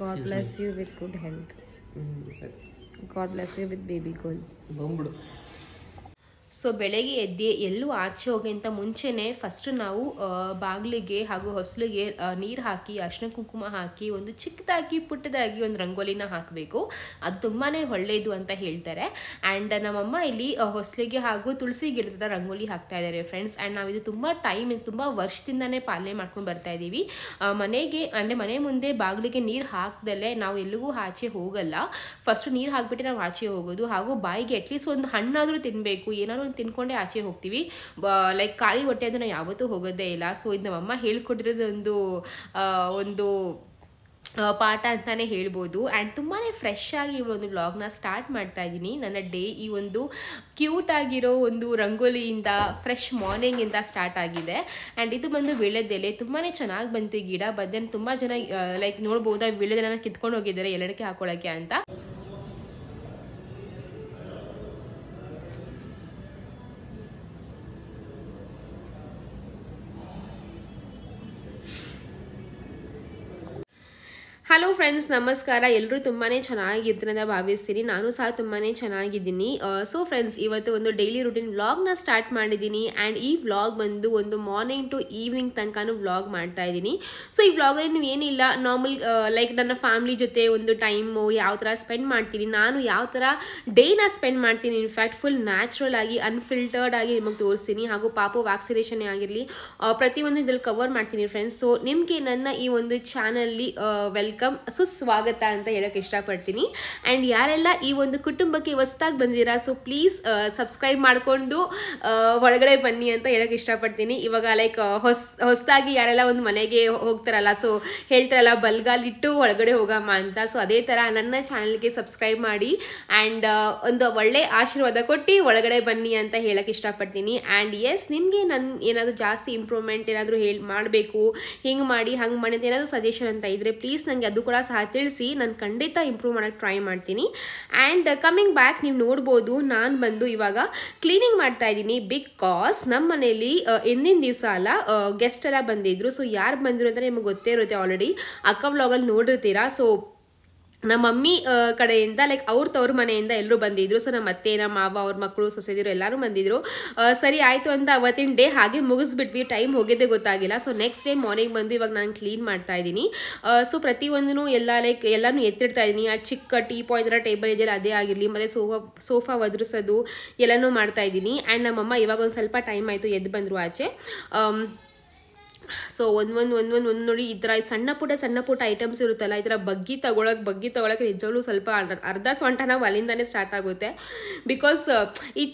God bless you with good health. Mm, God bless you with baby girl. So ಬೆಳಗ್ಗೆ ಎದ್ದೆ ಎಲ್ಲೂ ಆಚೆ ಹೋಗೋಕ್ಕಿಂತ ಮುಂಚೆನೆ ಫಸ್ಟ್ ನಾವು ಬಾಗಿಲಿಗೆ ಹಾಗೂ ಹೊಸಲಿಗೆ ನೀರು ಹಾಕಿ ಅರಿಶಿನ ಕುಂಕುಮ ಹಾಕಿ ಒಂದು ಚಿಕ್ಕದಾಗಿ ಪುಟ್ಟದಾಗಿ ಒಂದು ರಂಗೋಲಿನ ಹಾಕಬೇಕು ಅದು ತುಂಬಾ ಒಳ್ಳೆಯದು ಅಂತ ಹೇಳ್ತಾರೆ ಆ್ಯಂಡ್ ನಮ್ಮಮ್ಮ ಇಲ್ಲಿ ಹೊಸಲಿಗೆ ಹಾಗೂ ತುಳಸಿ ಗಿಡದ ರಂಗೋಲಿ ಹಾಕ್ತಾ ಇದ್ದಾರೆ ಫ್ರೆಂಡ್ಸ್ ಆ್ಯಂಡ್ ಇದು ತುಂಬ ಟೈಮ್ ತುಂಬ ವರ್ಷದಿಂದನೇ ಪಾಲನೆ ಮಾಡ್ಕೊಂಡು ಬರ್ತಾ ಇದ್ದೀವಿ ಮನೆಗೆ ಅಂದರೆ ಮನೆ ಮುಂದೆ ಬಾಗಿಲಿಗೆ ನೀರು ಹಾಕ್ದಲ್ಲೇ ನಾವು ಎಲ್ಲಿಗೂ ಆಚೆ ಹೋಗಲ್ಲ ಫಸ್ಟ್ ನೀರು ಹಾಕ್ಬಿಟ್ಟು ನಾವು ಆಚೆ ಹೋಗೋದು ಹಾಗೂ ಬಾಯಿಗೆ ಅಟ್ಲೀಸ್ಟ್ ಒಂದು ಹಣ್ಣಾದರೂ ತಿನ್ನಬೇಕು ಏನಾದರೂ ತಿನ್ಕೊಂಡೆ ಆಚೆ ಹೋಗ್ತೀವಿ ಲೈಕ್ ಖಾಲಿ ಹೊಟ್ಟೆ ಅದು ಯಾವತ್ತೂ ಹೋಗೋದೇ ಇಲ್ಲ ಸೊ ಇದು ನಮ್ಮಮ್ಮ ಹೇಳ್ಕೊಟ್ಟಿರೋದೊಂದು ಒಂದು ಪಾಠ ಅಂತಲೇ ಹೇಳ್ಬೋದು ಆ್ಯಂಡ್ ತುಂಬಾ ಫ್ರೆಶ್ ಆಗಿ ಈ ಒಂದು ವ್ಲಾಗ್ನ ಸ್ಟಾರ್ಟ್ ಮಾಡ್ತಾ ಇದ್ದೀನಿ ನನ್ನ ಡೇ ಈ ಒಂದು ಕ್ಯೂಟ್ ಆಗಿರೋ ಒಂದು ರಂಗೋಲಿಯಿಂದ ಫ್ರೆಶ್ ಮಾರ್ನಿಂಗಿಂದ ಸ್ಟಾರ್ಟ್ ಆಗಿದೆ ಆ್ಯಂಡ್ ಇದು ಬಂದು ವೀಳ್ಯದೆಲೆ ತುಂಬಾ ಚೆನ್ನಾಗಿ ಬಂತು ಗಿಡ ಬಟ್ ತುಂಬ ಜನ ಲೈಕ್ ನೋಡ್ಬೋದು ಆ ವೀಳ್ಯದೆಲೆನ ಕಿತ್ಕೊಂಡು ಹೋಗಿದ್ದಾರೆ ಎಲ್ಲಡಕ್ಕೆ ಹಾಕೊಳ್ಳೋಕ್ಕೆ ಅಂತ ಹಲೋ ಫ್ರೆಂಡ್ಸ್ ನಮಸ್ಕಾರ ಎಲ್ಲರೂ ತುಂಬಾ ಚೆನ್ನಾಗಿರ್ತೀನಿ ಅಂತ ಭಾವಿಸ್ತೀನಿ ನಾನು ಸಹ ತುಂಬಾ ಚೆನ್ನಾಗಿದ್ದೀನಿ ಸೊ ಫ್ರೆಂಡ್ಸ್ ಇವತ್ತು ಒಂದು ಡೈಲಿ ರುಟೀನ್ ವ್ಲಾಗ್ನ ಸ್ಟಾರ್ಟ್ ಮಾಡಿದ್ದೀನಿ ಆ್ಯಂಡ್ ಈ ವ್ಲಾಗ್ ಬಂದು ಒಂದು ಮಾರ್ನಿಂಗ್ ಟು ಈವ್ನಿಂಗ್ ತನಕನೂ ವ್ಲಾಗ್ ಮಾಡ್ತಾ ಇದ್ದೀನಿ ಸೊ ಈ ವ್ಲಾಗಲ್ಲಿ ನೀವು ಏನಿಲ್ಲ ನಾರ್ಮಲ್ ಲೈಕ್ ನನ್ನ ಫ್ಯಾಮ್ಲಿ ಜೊತೆ ಒಂದು ಟೈಮು ಯಾವ ಥರ ಸ್ಪೆಂಡ್ ಮಾಡ್ತೀನಿ ನಾನು ಯಾವ ಥರ ಡೇನ ಸ್ಪೆಂಡ್ ಮಾಡ್ತೀನಿ ಇನ್ಫ್ಯಾಕ್ಟ್ ಫುಲ್ ನ್ಯಾಚುರಲ್ ಆಗಿ ಅನ್ಫಿಲ್ಟರ್ಡ್ ಆಗಿ ನಿಮಗೆ ತೋರಿಸ್ತೀನಿ ಹಾಗೂ ಪಾಪ ವ್ಯಾಕ್ಸಿನೇಷನ್ ಆಗಿರಲಿ ಪ್ರತಿಯೊಂದು ಇದ್ರಲ್ಲಿ ಕವರ್ ಮಾಡ್ತೀನಿ ಫ್ರೆಂಡ್ಸ್ ಸೊ ನಿಮಗೆ ನನ್ನ ಈ ಒಂದು ಚಾನಲ್ಲಿ ವೆಲ್ ವೆಲ್ಕಮ್ ಸುಸ್ವಾಗತ ಅಂತ ಹೇಳೋಕ್ಕೆ ಇಷ್ಟಪಡ್ತೀನಿ ಆ್ಯಂಡ್ ಯಾರೆಲ್ಲ ಈ ಒಂದು ಕುಟುಂಬಕ್ಕೆ ಹೊಸದಾಗಿ ಬಂದಿರಾ ಸೊ ಪ್ಲೀಸ್ ಸಬ್ಸ್ಕ್ರೈಬ್ ಮಾಡಿಕೊಂಡು ಒಳಗಡೆ ಬನ್ನಿ ಅಂತ ಹೇಳೋಕ್ಕೆ ಇಷ್ಟಪಡ್ತೀನಿ ಇವಾಗ ಲೈಕ್ ಹೊಸ ಹೊಸದಾಗಿ ಯಾರೆಲ್ಲ ಒಂದು ಮನೆಗೆ ಹೋಗ್ತಾರಲ್ಲ ಸೊ ಹೇಳ್ತಾರಲ್ಲ ಬಲ್ಗಾಲಿಟ್ಟು ಒಳಗಡೆ ಹೋಗಮ್ಮ ಅಂತ ಸೊ ಅದೇ ಥರ ನನ್ನ ಚಾನಲ್ಗೆ ಸಬ್ಸ್ಕ್ರೈಬ್ ಮಾಡಿ ಆ್ಯಂಡ್ ಒಂದು ಒಳ್ಳೆ ಆಶೀರ್ವಾದ ಕೊಟ್ಟು ಒಳಗಡೆ ಬನ್ನಿ ಅಂತ ಹೇಳೋಕ್ಕೆ ಇಷ್ಟಪಡ್ತೀನಿ ಆ್ಯಂಡ್ ಎಸ್ ನಿಮಗೆ ನನ್ನ ಏನಾದರೂ ಜಾಸ್ತಿ ಇಂಪ್ರೂವ್ಮೆಂಟ್ ಏನಾದರೂ ಹೇಳಿ ಮಾಡಬೇಕು ಹಿಂಗೆ ಮಾಡಿ ಹಂಗೆ ಮಾಡಿ ಅಂತ ಏನಾದರೂ ಸಜೆಷನ್ ಅಂತ ಇದ್ದರೆ ಪ್ಲೀಸ್ ನನಗೆ ಅದು ಕೂಡ ಸಹ ತಿಳಿಸಿ ನಾನು ಖಂಡಿತ ಇಂಪ್ರೂವ್ ಮಾಡೋಕ್ಕೆ ಟ್ರೈ ಮಾಡ್ತೀನಿ ಆ್ಯಂಡ್ ಕಮ್ಮಿಂಗ್ ಬ್ಯಾಕ್ ನೀವು ನೋಡ್ಬೋದು ನಾನು ಬಂದು ಇವಾಗ ಕ್ಲೀನಿಂಗ್ ಮಾಡ್ತಾ ಇದ್ದೀನಿ ಬಿಕಾಸ್ ನಮ್ಮ ಮನೆಯಲ್ಲಿ ಹಿಂದಿನ ದಿವಸ ಅಲ್ಲ ಗೆಸ್ಟ್ ಎಲ್ಲ ಬಂದಿದ್ರು ಸೊ ಯಾರು ಬಂದರು ಅಂತ ನಿಮಗೆ ಗೊತ್ತೇ ಇರುತ್ತೆ ಆಲ್ರೆಡಿ ಅಕ್ಕ ವ್ಲಾಗಲ್ಲಿ ನೋಡಿರ್ತೀರಾ ಸೊ ನಮ್ಮ ಮಮ್ಮಿ ಕಡೆಯಿಂದ ಲೈಕ್ ಅವ್ರ ತವ್ರ ಮನೆಯಿಂದ ಎಲ್ಲರೂ ಬಂದಿದ್ರು ಸೊ ನಮ್ಮ ಅತ್ತೆ ನಮ್ಮ ಮಾವ ಅವ್ರ ಮಕ್ಕಳು ಸೊಸೆದಿರು ಎಲ್ಲರೂ ಬಂದಿದ್ರು ಸರಿ ಆಯಿತು ಅಂತ ಅವತ್ತಿನ ಡೇ ಹಾಗೆ ಮುಗಿಸ್ಬಿಟ್ವಿ ಟೈಮ್ ಹೋಗಿದ್ದೆ ಗೊತ್ತಾಗಿಲ್ಲ ಸೊ ನೆಕ್ಸ್ಟ್ ಡೇ ಮಾರ್ನಿಂಗ್ ಬಂದು ಇವಾಗ ನಾನು ಕ್ಲೀನ್ ಮಾಡ್ತಾ ಇದ್ದೀನಿ ಸೊ ಪ್ರತಿಯೊಂದೂ ಎಲ್ಲ ಲೈಕ್ ಎಲ್ಲನೂ ಎತ್ತಿಡ್ತಾ ಇದ್ದೀನಿ ಆ ಚಿಕ್ಕ ಟೀ ಪಾಯಿಂಟ್ ಥರ ಟೇಬಲ್ ಇದೆಯಲ್ಲ ಅದೇ ಆಗಿರಲಿ ಮತ್ತು ಸೋಫಾ ಸೋಫಾ ಒದರಿಸೋದು ಎಲ್ಲನೂ ಮಾಡ್ತಾ ಇದ್ದೀನಿ ಆ್ಯಂಡ್ ನಮ್ಮಮ್ಮ ಇವಾಗ ಒಂದು ಸ್ವಲ್ಪ ಟೈಮ್ ಆಯಿತು ಎದ್ದು ಬಂದರು ಆಚೆ ಸೊ ಒಂದೊಂದು ಒಂದೊಂದು ಒಂದು ನೋಡಿ ಈ ಥರ ಸಣ್ಣ ಪುಟ್ಟ ಸಣ್ಣ ಪುಟ್ಟ ಐಟಮ್ಸ್ ಇರುತ್ತಲ್ಲ ಈ ಥರ ಬಗ್ಗಿ ತಗೊಳಕ್ಕೆ ಬಗ್ಗಿ ತಗೊಳಕ್ಕೆ ನಿಜವಾಗ್ಲೂ ಸ್ವಲ್ಪ ಅರ್ಧ ಸ್ವಂಟ ನಾವು ಅಲ್ಲಿಂದಾನೆ ಸ್ಟಾರ್ಟ್ ಆಗುತ್ತೆ ಬಿಕಾಸ್ uh, ಈ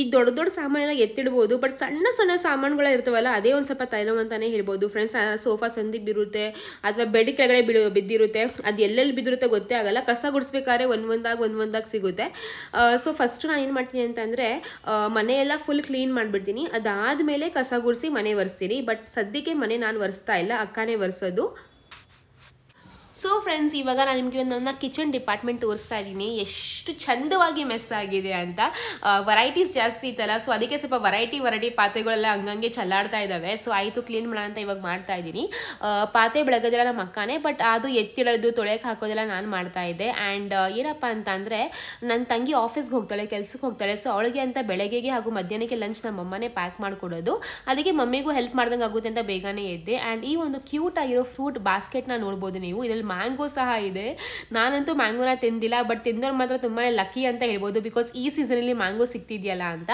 ಈ ದೊಡ್ಡ ದೊಡ್ಡ ಸಾಮಾನೆಲ್ಲ ಎತ್ತಿಡ್ಬೋದು ಬಟ್ ಸಣ್ಣ ಸಣ್ಣ ಸಾಮಾನುಗಳು ಇರ್ತವಲ್ಲ ಅದೇ ಒಂದು ಸ್ವಲ್ಪ ತೈಲಮ್ ಅಂತಲೇ ಹೇಳ್ಬೋದು ಫ್ರೆಂಡ್ಸ್ ಸೋಫಾ ಸಂದಿಗೆ ಬಿರುತ್ತೆ ಅಥವಾ ಬೆಡ್ ಕೆಳಗಡೆ ಬಿಡು ಬಿದ್ದಿರುತ್ತೆ ಅದು ಎಲ್ಲೆಲ್ಲಿ ಬಿದ್ದಿರುತ್ತೆ ಗೊತ್ತೇ ಆಗಲ್ಲ ಕಸ ಗುಡಿಸ್ಬೇಕಾದ್ರೆ ಒಂದೊಂದಾಗಿ ಒಂದೊಂದಾಗಿ ಸಿಗುತ್ತೆ ಸೊ ಫಸ್ಟ್ ನಾನು ಏನು ಮಾಡ್ತೀನಿ ಅಂತಂದರೆ uh, ಮನೆಯೆಲ್ಲ ಫುಲ್ ಕ್ಲೀನ್ ಮಾಡಿಬಿಡ್ತೀನಿ ಅದಾದಮೇಲೆ ಕಸ ಗುಡಿಸಿ ಮನೆ ಒರೆಸ್ತೀನಿ ಬಟ್ ಸದ್ಯಕ್ಕೆ ಮನೆ ನಾನು ಒರೆಸ್ತಾ ಇಲ್ಲ ಅಕ್ಕನೇ ಒರೆಸೋದು ಸೊ ಫ್ರೆಂಡ್ಸ್ ಇವಾಗ ನಾನು ನಿಮಗೆ ಒಂದು ನನ್ನ ಕಿಚನ್ ಡಿಪಾರ್ಟ್ಮೆಂಟ್ ತೋರಿಸ್ತಾ ಇದ್ದೀನಿ ಎಷ್ಟು ಚಂದವಾಗಿ ಮೆಸ್ ಆಗಿದೆ ಅಂತ ವೆರೈಟೀಸ್ ಜಾಸ್ತಿ ಇತ್ತಲ್ಲ ಸೊ ಅದಕ್ಕೆ ಸ್ವಲ್ಪ ವೆರೈಟಿ ವೆರೈಟಿ ಪಾತ್ರೆಗಳೆಲ್ಲ ಹಂಗಂಗೆ ಚಲ್ಲಾಡ್ತಾ ಇದ್ದಾವೆ ಸೊ ಆಯಿತು ಕ್ಲೀನ್ ಮಾಡೋಣ ಅಂತ ಇವಾಗ ಮಾಡ್ತಾ ಇದ್ದೀನಿ ಪಾತ್ರೆ ಬೆಳಗೋದೆಲ್ಲ ನಮ್ಮ ಅಕ್ಕನೇ ಬಟ್ ಅದು ಎತ್ತಿಡೋದು ತೊಳೆಯಕ್ಕೆ ಹಾಕೋದೆಲ್ಲ ನಾನು ಮಾಡ್ತಾ ಇದ್ದೆ ಆ್ಯಂಡ್ ಏನಪ್ಪ ಅಂತ ಅಂದರೆ ನನ್ನ ತಂಗಿ ಆಫೀಸ್ಗೆ ಹೋಗ್ತಾಳೆ ಕೆಲ್ಸಕ್ಕೆ ಹೋಗ್ತಾಳೆ ಸೊ ಅವಳಿಗೆ ಅಂತ ಬೆಳಗ್ಗೆಗೆ ಹಾಗೂ ಮಧ್ಯಾಹ್ನಕ್ಕೆ ಲಂಚ್ ನಮ್ಮಮ್ಮನೇ ಪ್ಯಾಕ್ ಮಾಡಿಕೊಡೋದು ಅದಕ್ಕೆ ಮಮ್ಮಿಗೂ ಹೆಲ್ಪ್ ಮಾಡ್ದಂಗೆ ಆಗುತ್ತೆ ಅಂತ ಬೇಗನೆ ಇದ್ದೆ ಆ್ಯಂಡ್ ಈ ಒಂದು ಕ್ಯೂಟ್ ಆಗಿರೋ ಫ್ರೂಟ್ ಬಾಸ್ಕೆಟ್ನ ನೋಡ್ಬೋದು ನೀವು ಇದರಲ್ಲಿ ಮ್ಯಾಂಗೋ ಸಹ ಇದೆ ನಾನಂತೂ ಮ್ಯಾಂಗೋನ ತಿಂದಿಲ್ಲ ಬಟ್ ತಿಂದವ್ರು ಮಾತ್ರ ತುಂಬಾ ಲಕ್ಕಿ ಅಂತ ಹೇಳ್ಬೋದು ಬಿಕಾಸ್ ಈ ಸೀಸನಲ್ಲಿ ಮ್ಯಾಂಗೋ ಸಿಗ್ತಿದೆಯಲ್ಲ ಅಂತ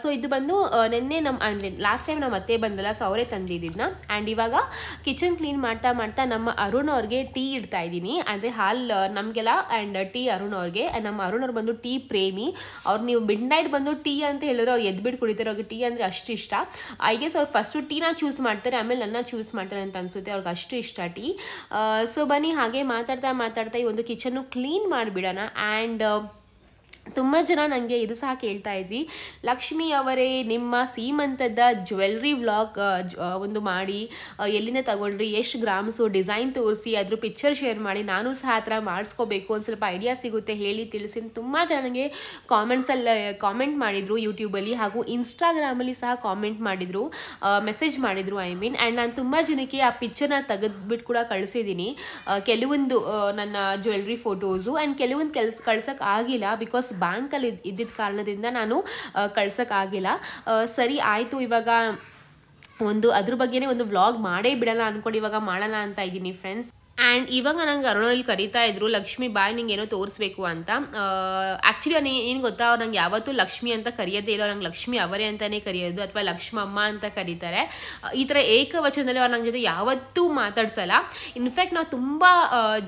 ಸೊ ಇದು ಬಂದು ನಿನ್ನೆ ನಮ್ಮ ಲಾಸ್ಟ್ ಟೈಮ್ ನಮ್ಮ ಅತ್ತೆ ಬಂದಲ್ಲ ಸೊ ಅವರೇ ತಂದಿದ್ದಿದ್ನ ಆ್ಯಂಡ್ ಇವಾಗ ಕಿಚನ್ ಕ್ಲೀನ್ ಮಾಡ್ತಾ ಮಾಡ್ತಾ ನಮ್ಮ ಅರುಣ್ ಅವ್ರಿಗೆ ಟೀ ಇಡ್ತಾ ಇದ್ದೀನಿ ಅಂದರೆ ಹಾಲ್ ನಮಗೆಲ್ಲ ಆ್ಯಂಡ್ ಟೀ ಅರುಣ್ ಅವ್ರಿಗೆ ಆ್ಯಂಡ್ ನಮ್ಮ ಅರುಣ್ ಅವ್ರು ಬಂದು ಟೀ ಪ್ರೇಮಿ ಅವ್ರು ನೀವು ಮಿಡ್ ನೈಟ್ ಬಂದು ಟೀ ಅಂತ ಹೇಳಿದ್ರು ಅವ್ರು ಎದ್ಬಿಟ್ಟು ಕುಡಿತಾರೆ ಅವ್ರಿಗೆ ಟೀ ಅಂದರೆ ಅಷ್ಟು ಇಷ್ಟ ಐ ಗೆಸ್ ಅವ್ರು ಫಸ್ಟು ಟೀನ ಚೂಸ್ ಮಾಡ್ತಾರೆ ಆಮೇಲೆ ನನ್ನ ಚೂಸ್ ಮಾಡ್ತಾರೆ ಅಂತ ಅನಿಸುತ್ತೆ ಅವ್ರಿಗೆ ಅಷ್ಟು ಇಷ್ಟ ಟೀ ಸೊ ಬನ್ನಿ ಹಾಗೆ ಮಾತಾಡ್ತಾ ಮಾತಾಡ್ತಾ ಈ ಒಂದು ಕಿಚನ್ನು ಕ್ಲೀನ್ ಮಾಡಿಬಿಡೋಣ ಆ್ಯಂಡ್ ತುಂಬ ಜನ ನನಗೆ ಇದು ಸಹ ಕೇಳ್ತಾ ಇದ್ವಿ ಲಕ್ಷ್ಮಿ ಅವರೇ ನಿಮ್ಮ ಸೀಮಂತದ ಜ್ಯುವೆಲ್ರಿ ವ್ಲಾಗ್ ಒಂದು ಮಾಡಿ ಎಲ್ಲಿಂದ ತಗೊಂಡ್ರಿ ಎಷ್ಟು ಗ್ರಾಮ್ಸು ಡಿಸೈನ್ ತೋರಿಸಿ ಅದ್ರ ಪಿಕ್ಚರ್ ಶೇರ್ ಮಾಡಿ ನಾನು ಸಹ ಆ ಥರ ಮಾಡಿಸ್ಕೋಬೇಕು ಒಂದು ಸ್ವಲ್ಪ ಐಡಿಯಾ ಸಿಗುತ್ತೆ ಹೇಳಿ ತಿಳಿಸಿ ತುಂಬ ಜನ ನನಗೆ ಕಾಮೆಂಟ್ಸಲ್ಲಿ ಕಾಮೆಂಟ್ ಮಾಡಿದರು ಯೂಟ್ಯೂಬಲ್ಲಿ ಹಾಗೂ ಇನ್ಸ್ಟಾಗ್ರಾಮಲ್ಲಿ ಸಹ ಕಾಮೆಂಟ್ ಮಾಡಿದರು ಮೆಸೇಜ್ ಮಾಡಿದರು ಐ ಮೀನ್ ಆ್ಯಂಡ್ ನಾನು ತುಂಬ ಜನಕ್ಕೆ ಆ ಪಿಕ್ಚರ್ನ ತೆಗೆದ್ಬಿಟ್ಟು ಕೂಡ ಕಳಿಸಿದ್ದೀನಿ ಕೆಲವೊಂದು ನನ್ನ ಜ್ಯುವೆಲ್ರಿ ಫೋಟೋಸು ಆ್ಯಂಡ್ ಕೆಲವೊಂದು ಕೆಲಸ ಕಳ್ಸೋಕ್ಕಾಗಿಲ್ಲ ಬಿಕಾಸ್ ಬ್ಯಾಂಕಲ್ಲಿ ಇದ್ದಿದ್ದ ಕಾರಣದಿಂದ ನಾನು ಕಳ್ಸೋಕ್ಕಾಗಿಲ್ಲ ಸರಿ ಆಯಿತು ಇವಾಗ ಒಂದು ಅದ್ರ ಬಗ್ಗೆನೇ ಒಂದು ವ್ಲಾಗ್ ಮಾಡೇ ಬಿಡೋಣ ಅಂದ್ಕೊಂಡು ಇವಾಗ ಮಾಡೋಣ ಅಂತ ಇದ್ದೀನಿ ಫ್ರೆಂಡ್ಸ್ ಆ್ಯಂಡ್ ಇವಾಗ ನಂಗೆ ಅರುಣಲ್ಲಿ ಕರಿತಾ ಇದ್ರು ಲಕ್ಷ್ಮಿ ಬಾಯ್ ನಿಂಗೆ ಏನೋ ತೋರಿಸ್ಬೇಕು ಅಂತ ಆ್ಯಕ್ಚುಲಿ ನನಗೆ ಏನು ಗೊತ್ತಾ ಅವ್ರು ನಂಗೆ ಯಾವತ್ತೂ ಲಕ್ಷ್ಮಿ ಅಂತ ಕರೆಯೋದೇ ಇಲ್ಲ ನಂಗೆ ಲಕ್ಷ್ಮಿ ಅವರೇ ಅಂತಲೇ ಕರೆಯೋದು ಅಥವಾ ಲಕ್ಷ್ಮಮ್ಮ ಅಂತ ಕರೀತಾರೆ ಈ ಥರ ಏಕವಚನದಲ್ಲಿ ಅವ್ರು ನನ್ನ ಜೊತೆ ಯಾವತ್ತೂ ಮಾತಾಡ್ಸಲ್ಲ ಇನ್ಫ್ಯಾಕ್ಟ್ ನಾವು ತುಂಬ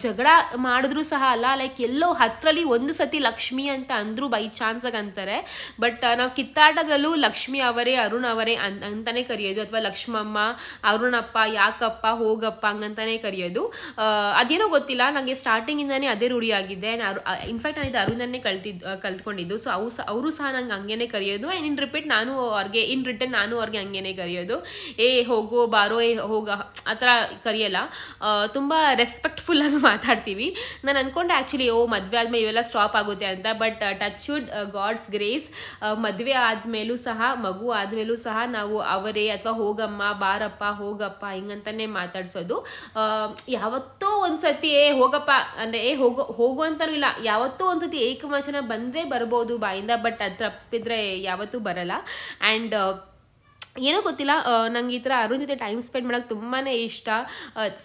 ಜಗಳ ಮಾಡಿದ್ರೂ ಸಹ ಅಲ್ಲ ಲೈಕ್ ಎಲ್ಲೋ ಹತ್ತರಲ್ಲಿ ಒಂದು ಸತಿ ಲಕ್ಷ್ಮಿ ಅಂತ ಅಂದರೂ ಬೈ ಚಾನ್ಸಾಗಿ ಅಂತಾರೆ ಬಟ್ ನಾವು ಕಿತ್ತಾಟದಲ್ಲೂ ಲಕ್ಷ್ಮಿ ಅವರೇ ಅರುಣ್ ಅವರೇ ಅಂತಲೇ ಕರೆಯೋದು ಅಥವಾ ಲಕ್ಷ್ಮಮ್ಮ ಅರುಣಪ್ಪ ಯಾಕಪ್ಪ ಹೋಗಪ್ಪ ಹಂಗಂತಲೇ ಕರೆಯೋದು ಅದೇನೋ ಗೊತ್ತಿಲ್ಲ ನನಗೆ ಸ್ಟಾರ್ಟಿಂಗಿಂದನೇ ಅದೇ ರೂಢಿಯಾಗಿದೆ ಆ್ಯಂಡ್ ಇನ್ಫ್ಯಾಕ್ಟ್ ನಾನು ಇದು ಅರುಣನ್ನೇ ಕಲ್ತಿದ್ದು ಕಲ್ತ್ಕೊಂಡಿದ್ದು ಸೊ ಅವು ಸಹ ಅವರು ಸಹ ನಂಗೆ ಹಂಗೇನೆ ಕರೆಯೋದು ಆ್ಯಂಡ್ ಇನ್ ರಿಪೀಟ್ ನಾನು ಅವ್ರಿಗೆ ಇನ್ ರಿಟರ್ನ್ ನಾನು ಅವ್ರಿಗೆ ಹಂಗೇನೆ ಕರೆಯೋದು ಏ ಹೋಗೋ ಬಾರೋ ಏ ಹೋಗ ಆ ಥರ ಕರೆಯಲ್ಲ ತುಂಬ ರೆಸ್ಪೆಕ್ಟ್ಫುಲ್ಲಾಗಿ ಮಾತಾಡ್ತೀವಿ ನಾನು ಅಂದ್ಕೊಂಡೆ ಆ್ಯಕ್ಚುಲಿ ಓ ಮದುವೆ ಆದಮೇಲೆ ಇವೆಲ್ಲ ಸ್ಟಾಪ್ ಆಗುತ್ತೆ ಅಂತ but touch wood God's grace ಮದುವೆ ಆದಮೇಲೂ ಸಹ ಮಗು ಆದಮೇಲೂ ಸಹ ನಾವು ಅವರೇ ಅಥವಾ ಹೋಗಮ್ಮ ಬಾರಪ್ಪ ಹೋಗಪ್ಪ ಹಿಂಗಂತಲೇ ಮಾತಾಡ್ಸೋದು ಯಾವತ್ತು ಯಾವತ್ತೋ ಒಂದ್ಸತಿ ಏ ಹೋಗಪ್ಪ ಅಂದ್ರೆ ಏ ಹೋಗೋ ಹೋಗೋ ಅಂತಾನು ಇಲ್ಲ ಯಾವತ್ತೋ ಒಂದ್ಸತಿ ಏಕವಚನ ಬಂದ್ರೆ ಬರ್ಬೋದು ಬಾಯಿಂದ ಬಟ್ ಅದು ತಪ್ಪಿದ್ರೆ ಯಾವತ್ತೂ ಬರಲ್ಲ ಆ್ಯಂಡ್ ಏನೋ ಗೊತ್ತಿಲ್ಲ ನಂಗೆ ಈ ಥರ ಅರುಣ್ ಜೊತೆ ಟೈಮ್ ಸ್ಪೆಂಡ್ ಮಾಡೋಕ್ಕೆ ತುಂಬಾ ಇಷ್ಟ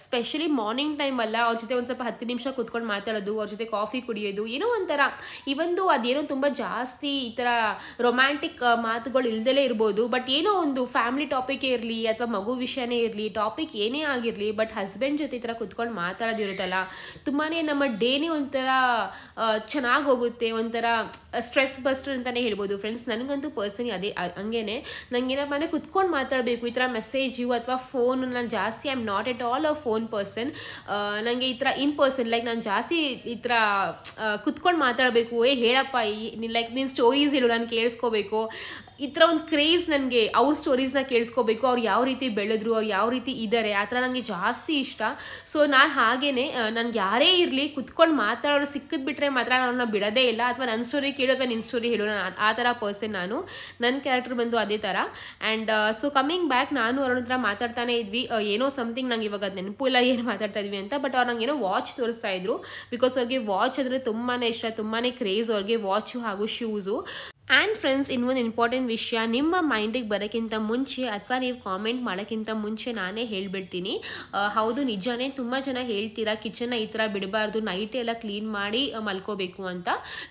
ಸ್ಪೆಷಲಿ ಮಾರ್ನಿಂಗ್ ಟೈಮಲ್ಲ ಅವ್ರ ಜೊತೆ ಒಂದು ಸ್ವಲ್ಪ ಹತ್ತು ನಿಮಿಷ ಕೂತ್ಕೊಂಡು ಮಾತಾಡೋದು ಅವ್ರ ಜೊತೆ ಕಾಫಿ ಕುಡಿಯೋದು ಏನೋ ಒಂಥರ ಇವಂದು ಅದೇನೋ ತುಂಬ ಜಾಸ್ತಿ ಈ ಥರ ರೊಮ್ಯಾಂಟಿಕ್ ಮಾತುಗಳು ಇಲ್ದಲೇ ಇರ್ಬೋದು ಬಟ್ ಏನೋ ಒಂದು ಫ್ಯಾಮಿಲಿ ಟಾಪಿಕೇ ಇರಲಿ ಅಥವಾ ಮಗು ವಿಷಯನೇ ಇರಲಿ ಟಾಪಿಕ್ ಏನೇ ಆಗಿರಲಿ ಬಟ್ ಹಸ್ಬೆಂಡ್ ಜೊತೆ ಈ ಥರ ಕೂತ್ಕೊಂಡು ಮಾತಾಡೋದಿರುತ್ತಲ್ಲ ತುಂಬಾ ನಮ್ಮ ಡೇನೇ ಒಂಥರ ಚೆನ್ನಾಗಿ ಹೋಗುತ್ತೆ ಒಂಥರ ಸ್ಟ್ರೆಸ್ ಬಸ್ಟರ್ ಅಂತಲೇ ಹೇಳ್ಬೋದು ಫ್ರೆಂಡ್ಸ್ ನನಗಂತೂ ಪರ್ಸನ್ ಅದೇ ಹಂಗೇನೆ ಮನೆ ಅಂದರೆ ಕುತ್ಕೊಂಡು ಮಾತಾಡಬೇಕು ಈ ಥರ ಮೆಸೇಜು ಅಥವಾ ಫೋನ್ ನಾನು ಜಾಸ್ತಿ I am not at all a phone person ನನಗೆ ಈ ಥರ ಇನ್ ಪರ್ಸನ್ ಲೈಕ್ ನಾನು ಜಾಸ್ತಿ ಈ ಥರ ಕುತ್ಕೊಂಡು ಮಾತಾಡಬೇಕು ಏ ಹೇಳಪ್ಪ ಈ ಲೈಕ್ ನಿನ್ನ ಸ್ಟೋರೀಸ್ ಹೇಳು ನಾನು ಕೇಳಿಸ್ಕೋಬೇಕು ಈ ಥರ ಒಂದು ಕ್ರೇಜ್ ನನಗೆ ಅವ್ರ ಸ್ಟೋರೀಸ್ನ ಕೇಳಿಸ್ಕೋಬೇಕು ಅವ್ರು ಯಾವ ರೀತಿ ಬೆಳೆದ್ರು ಅವ್ರು ಯಾವ ರೀತಿ ಇದ್ದಾರೆ ಆ ಥರ ನನಗೆ ಜಾಸ್ತಿ ಇಷ್ಟ ಸೊ ನಾನು ಹಾಗೇ ನನಗೆ ಯಾರೇ ಇರಲಿ ಕುತ್ಕೊಂಡು ಮಾತಾಡೋರು ಸಿಕ್ಕಿದ್ ಬಿಟ್ಟರೆ ಮಾತ್ರ ಅವ್ರನ್ನ ಬಿಡೋದೇ ಇಲ್ಲ ಅಥವಾ ನನ್ನ ಸ್ಟೋರಿ ಕೇಳು ಅಥವಾ ನಿನ್ನ ಸ್ಟೋರಿ ಹೇಳೋ ನಾನು ಆ ಥರ ಪರ್ಸನ್ ನಾನು ನನ್ನ ಕ್ಯಾರೆಕ್ಟರ್ ಬಂದು ಅದೇ ಥರ ಆ್ಯಂಡ್ ಸೊ ಕಮ್ಮಿಂಗ್ ಬ್ಯಾಕ್ ನಾನು ಅವ್ರ ಹತ್ರ ಮಾತಾಡ್ತಾನೆ ಇದ್ವಿ ಏನೋ ಸಮಥಿಂಗ್ ನಂಗೆ ಇವಾಗ ನೆನಪು ಇಲ್ಲ ಏನು ಮಾತಾಡ್ತಾ ಇದ್ವಿ ಅಂತ ಬಟ್ ಅವ್ರು ನಂಗೆ ಏನೋ ವಾಚ್ ತೋರಿಸ್ತಾ ಇದ್ರು ಬಿಕಾಸ್ ಅವ್ರಿಗೆ ವಾಚ್ ಅಂದರೆ ತುಂಬಾ ಇಷ್ಟ ತುಂಬಾ ಕ್ರೇಜ್ ಅವ್ರಿಗೆ ವಾಚು ಹಾಗೂ ಶೂಸು ಆ್ಯಂಡ್ ಫ್ರೆಂಡ್ಸ್ ಇನ್ನೊಂದು ಇಂಪಾರ್ಟೆಂಟ್ ವಿಷಯ ನಿಮ್ಮ ಮೈಂಡಿಗೆ ಬರೋಕ್ಕಿಂತ ಮುಂಚೆ ಅಥವಾ ನೀವು ಕಾಮೆಂಟ್ ಮಾಡೋಕ್ಕಿಂತ ಮುಂಚೆ ನಾನೇ ಹೇಳಿಬಿಡ್ತೀನಿ ಹೌದು ನಿಜಾನೇ ತುಂಬ ಜನ ಹೇಳ್ತೀರಾ ಕಿಚನ್ನ ಈ ಥರ ಬಿಡಬಾರ್ದು ನೈಟ್ ಎಲ್ಲ ಕ್ಲೀನ್ ಮಾಡಿ ಮಲ್ಕೋಬೇಕು ಅಂತ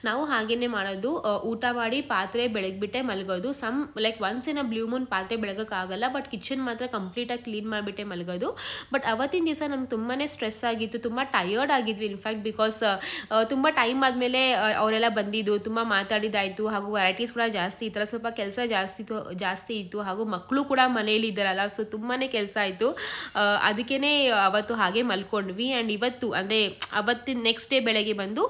ನಾವು ಹಾಗೇ ಮಾಡೋದು ಊಟ ಮಾಡಿ ಪಾತ್ರೆ ಬೆಳಗ್ಬಿಟ್ಟೆ ಮಲಗೋದು some like once in a blue moon ಪಾತ್ರೆ ಬೆಳಗೋಕ್ಕಾಗಲ್ಲ ಬಟ್ ಕಿಚನ್ ಮಾತ್ರ ಕಂಪ್ಲೀಟಾಗಿ ಕ್ಲೀನ್ ಮಾಡಿಬಿಟ್ಟೆ ಮಲಗೋದು ಬಟ್ ಅವತ್ತಿನ ದಿವಸ ನಮ್ಗೆ ತುಂಬಾ ಸ್ಟ್ರೆಸ್ ಆಗಿತ್ತು ತುಂಬ ಟಯರ್ಡ್ ಆಗಿದ್ವಿ ಇನ್ಫ್ಯಾಕ್ಟ್ ಬಿಕಾಸ್ ತುಂಬ ಟೈಮ್ ಆದಮೇಲೆ ಅವರೆಲ್ಲ ಬಂದಿದ್ದು ತುಂಬ ಮಾತಾಡಿದ್ದಾಯಿತು ಹಾಗೂ ವೆರೈಟೀಸ್ ಕೂಡ ಜಾಸ್ತಿ ಇತ್ತಲ್ಲ ಸ್ವಲ್ಪ ಕೆಲಸ ಜಾಸ್ತಿ ಜಾಸ್ತಿ ಇತ್ತು ಹಾಗೂ ಮಕ್ಕಳು ಕೂಡ ಮನೆಯಲ್ಲಿ ಇದ್ದಾರಲ್ಲ ಸೊ ತುಂಬಾ ಕೆಲಸ ಆಯಿತು ಅದಕ್ಕೇ ಅವತ್ತು ಹಾಗೆ ಮಲ್ಕೊಂಡ್ವಿ ಆ್ಯಂಡ್ ಇವತ್ತು ಅಂದರೆ ಅವತ್ತಿನ ನೆಕ್ಸ್ಟ್ ಡೇ ಬೆಳಗ್ಗೆ ಬಂದು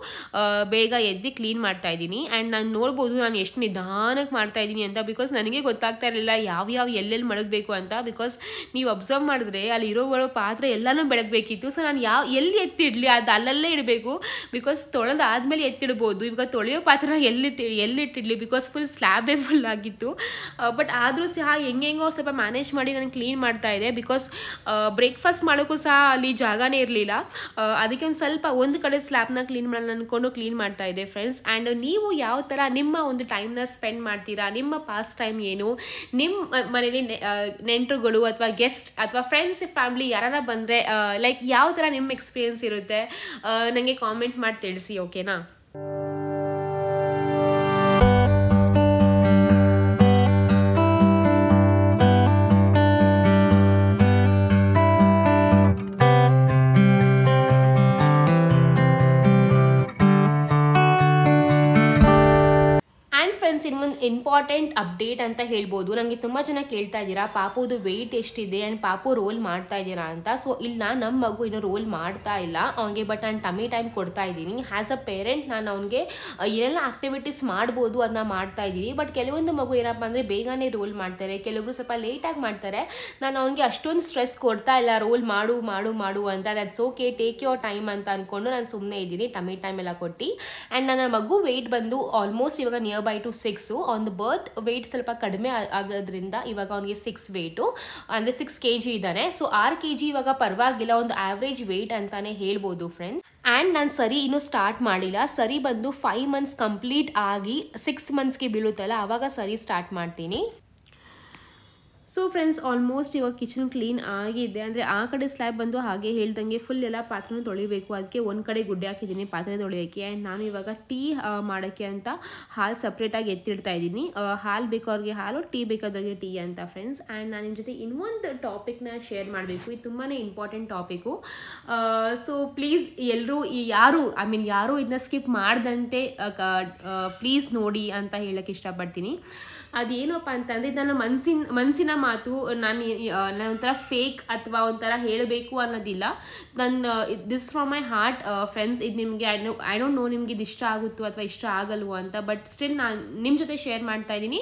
ಬೇಗ ಎದ್ದು ಕ್ಲೀನ್ ಮಾಡ್ತಾ ಇದ್ದೀನಿ ಆ್ಯಂಡ್ ನಾನು ನೋಡ್ಬೋದು ನಾನು ಎಷ್ಟು ನಿಧಾನಕ್ಕೆ ಮಾಡ್ತಾ ಇದ್ದೀನಿ ಅಂತ ಬಿಕಾಸ್ ನನಗೆ ಗೊತ್ತಾಗ್ತಾ ಇರಲಿಲ್ಲ ಯಾವ ಯಾವ ಎಲ್ಲೆಲ್ಲಿ ಮಡಗಬೇಕು ಅಂತ ಬಿಕಾಸ್ ನೀವು ಅಬ್ಸರ್ವ್ ಮಾಡಿದ್ರೆ ಅಲ್ಲಿ ಬರೋ ಪಾತ್ರೆ ಎಲ್ಲನೂ ಬೆಳಗ್ಬೇಕಿತ್ತು ಸೊ ನಾನು ಯಾವ ಎಲ್ಲಿ ಎತ್ತಿಡಲಿ ಅದು ಅಲ್ಲಲ್ಲೇ ಇಡಬೇಕು ಬಿಕಾಸ್ ತೊಳೆದಾದ್ಮೇಲೆ ಎತ್ತಿಡ್ಬೋದು ಇವಾಗ ತೊಳೆಯೋ ಪಾತ್ರ ಎಲ್ಲಿ ಎಲ್ಲಿಟ್ಟಿಡಲಿ ಬಿಕಾಸ್ ಫುಲ್ ಸ್ಲ್ಯಾಬೇ ಫುಲ್ ಆಗಿತ್ತು ಬಟ್ ಆದರೂ ಸಹ ಹೆಂಗೆಂಗೋ ಸ್ವಲ್ಪ ಮ್ಯಾನೇಜ್ ಮಾಡಿ ನಾನು ಕ್ಲೀನ್ ಮಾಡ್ತಾ ಇದ್ದೆ ಬಿಕಾಸ್ ಬ್ರೇಕ್ಫಾಸ್ಟ್ ಮಾಡೋಕ್ಕೂ ಸಹ ಅಲ್ಲಿ ಜಾಗನೇ ಇರಲಿಲ್ಲ ಅದಕ್ಕೆ ಒಂದು ಸ್ವಲ್ಪ ಒಂದು ಕಡೆ ಸ್ಲ್ಯಾಬ್ನ ಕ್ಲೀನ್ ಮಾಡೋಣ ಅಂದ್ಕೊಂಡು ಕ್ಲೀನ್ ಮಾಡ್ತಾ ಇದ್ದೆ ಫ್ರೆಂಡ್ಸ್ ಆ್ಯಂಡ್ ನೀವು ಯಾವ ಥರ ನಿಮ್ಮ ಒಂದು ಟೈಮ್ನ ಸ್ಪೆಂಡ್ ಮಾಡ್ತೀರಾ ನಿಮ್ಮ ಪಾಸ್ಟ್ ಟೈಮ್ ಏನು ನಿಮ್ಮ ಮನೇಲಿ ನೆಂಟರುಗಳು ಅಥವಾ ಗೆಸ್ಟ್ ಅಥವಾ ಫ್ರೆಂಡ್ಸ್ ಫ್ಯಾಮಿಲಿ ಯಾರಾರ ಬಂದರೆ ಲೈಕ್ ಯಾವ ಥರ ನಿಮ್ಮ ಎಕ್ಸ್ಪೀರಿಯನ್ಸ್ ಇರುತ್ತೆ ನನಗೆ ಕಾಮೆಂಟ್ ಮಾಡಿ ತಿಳಿಸಿ ಓಕೆನಾ ಇಂಪಾರ್ಟೆಂಟ್ ಅಪ್ಡೇಟ್ ಅಂತ ಹೇಳ್ಬೋದು ನನಗೆ ತುಂಬ ಜನ ಕೇಳ್ತಾ ಇದ್ದೀರಾ ಪಾಪುದು ವೆಯ್ಟ್ ಎಷ್ಟಿದೆ ಆ್ಯಂಡ್ ಪಾಪು ರೋಲ್ ಮಾಡ್ತಾ ಇದ್ದೀರಾ ಅಂತ ಸೊ ನಾನು ನಮ್ಮ ಮಗು ಏನು ರೋಲ್ ಮಾಡ್ತಾ ಇಲ್ಲ ಅವನಿಗೆ ಬಟ್ ನಾನು ಟಮಿ ಟೈಮ್ ಕೊಡ್ತಾ ಇದ್ದೀನಿ ಆ್ಯಸ್ ಅ ಪೇರೆಂಟ್ ನಾನು ಅವ್ನಿಗೆ ಏನೆಲ್ಲ ಆ್ಯಕ್ಟಿವಿಟೀಸ್ ಮಾಡ್ಬೋದು ಅದನ್ನ ಮಾಡ್ತಾ ಇದ್ದೀನಿ ಬಟ್ ಕೆಲವೊಂದು ಮಗು ಏನಪ್ಪ ಅಂದರೆ ಬೇಗನೆ ರೋಲ್ ಮಾಡ್ತಾರೆ ಕೆಲವರು ಸ್ವಲ್ಪ ಲೇಟಾಗಿ ಮಾಡ್ತಾರೆ ನಾನು ಅವನಿಗೆ ಅಷ್ಟೊಂದು ಸ್ಟ್ರೆಸ್ ಕೊಡ್ತಾ ಇಲ್ಲ ರೋಲ್ ಮಾಡು ಮಾಡು ಮಾಡು ಅಂತ that's okay take your time ಅಂತ ಅಂದ್ಕೊಂಡು ನಾನು ಸುಮ್ಮನೆ ಇದ್ದೀನಿ ಟಮಿ ಟೈಮ್ ಎಲ್ಲ ಕೊಟ್ಟು ಆ್ಯಂಡ್ ನನ್ನ ಮಗು ವೆಯ್ಟ್ ಬಂದು ಆಲ್ಮೋಸ್ಟ್ ಇವಾಗ near by two six on the ಬರ್ ಬರ್ತ್ ವೆಯ್ಟ್ ಸ್ವಲ್ಪ ಕಡಿಮೆ ಆಗೋದ್ರಿಂದ ಇವಾಗ ಅವನಿಗೆ ಸಿಕ್ಸ್ ವೆಯ್ಟು ಅಂದರೆ ಸಿಕ್ಸ್ ಕೆ ಜಿ ಇದ್ದಾನೆ ಸೊ ಆರು ಕೆ ಜಿ ಇವಾಗ ಪರವಾಗಿಲ್ಲ ಒಂದು ಆವ್ರೇಜ್ ವೆಯ್ಟ್ ಅಂತಾನೆ ಹೇಳ್ಬೋದು ಫ್ರೆಂಡ್ಸ್ ಆ್ಯಂಡ್ ನಾನು ಸರಿ ಇನ್ನೂ ಸ್ಟಾರ್ಟ್ ಮಾಡಿಲ್ಲ ಸರಿ ಬಂದು ಫೈವ್ ಮಂತ್ಸ್ ಕಂಪ್ಲೀಟ್ ಆಗಿ ಸಿಕ್ಸ್ ಮಂತ್ಸ್ಗೆ ಬೀಳುತ್ತಲ್ಲ ಅವಾಗ ಸರಿ ಸ್ಟಾರ್ಟ್ ಮಾಡ್ತೀನಿ ಸೊ ಫ್ರೆಂಡ್ಸ್ ಆಲ್ಮೋಸ್ಟ್ ಇವಾಗ ಕಿಚನ್ ಕ್ಲೀನ್ ಆಗಿದೆ ಅಂದರೆ ಆ ಕಡೆ ಸ್ಲ್ಯಾಬ್ ಬಂದು ಹಾಗೆ ಹೇಳ್ದಂಗೆ ಫುಲ್ ಎಲ್ಲ ಪಾತ್ರೆನೂ ತೊಳಿಬೇಕು ಅದಕ್ಕೆ ಒಂದು ಕಡೆ ಗುಡ್ಡೆ ಹಾಕಿದ್ದೀನಿ ಪಾತ್ರೆ ತೊಳೆಯೋಕ್ಕೆ ಆ್ಯಂಡ್ ನಾನು ಇವಾಗ ಟೀ ಮಾಡೋಕ್ಕೆ ಅಂತ ಹಾಲು ಸಪ್ರೇಟಾಗಿ ಎತ್ತಿಡ್ತಾ ಇದ್ದೀನಿ ಹಾಲು ಬೇಕವ್ರಿಗೆ ಹಾಲು ಟೀ ಬೇಕಾದವ್ರಿಗೆ ಟೀ ಅಂತ ಫ್ರೆಂಡ್ಸ್ ಆ್ಯಂಡ್ ನಾನು ನಿಮ್ಮ ಜೊತೆ ಇನ್ನೊಂದು ಟಾಪಿಕ್ನ ಶೇರ್ ಮಾಡಬೇಕು ಇದು ತುಂಬಾ ಇಂಪಾರ್ಟೆಂಟ್ ಟಾಪಿಕ್ಕು ಸೊ ಪ್ಲೀಸ್ ಎಲ್ಲರೂ ಈ ಯಾರು ಐ ಮೀನ್ ಯಾರು ಇದನ್ನ ಸ್ಕಿಪ್ ಮಾಡ್ದಂತೆ ಪ್ಲೀಸ್ ನೋಡಿ ಅಂತ ಹೇಳೋಕ್ಕೆ ಇಷ್ಟಪಡ್ತೀನಿ ಅದೇನಪ್ಪ ಅಂತಂದರೆ ನನ್ನ ಮನಸ್ಸಿನ ಮನಸ್ಸಿನ ಮಾತು ನಾನು ಒಂಥರ ಫೇಕ್ ಅಥವಾ ಒಂಥರ ಹೇಳಬೇಕು ಅನ್ನೋದಿಲ್ಲ ನನ್ನ this from my heart friends ಇದು ನಿಮಗೆ I know I don't know ನಿಮ್ಗೆ ಇದು ಇಷ್ಟ ಆಗುತ್ತೋ ಅಥವಾ ಇಷ್ಟ ಆಗಲ್ವೋ ಅಂತ ಬಟ್ ಸ್ಟಿಲ್ ನಾನು ನಿಮ್ಮ ಜೊತೆ ಶೇರ್ ಮಾಡ್ತಾ ಇದ್ದೀನಿ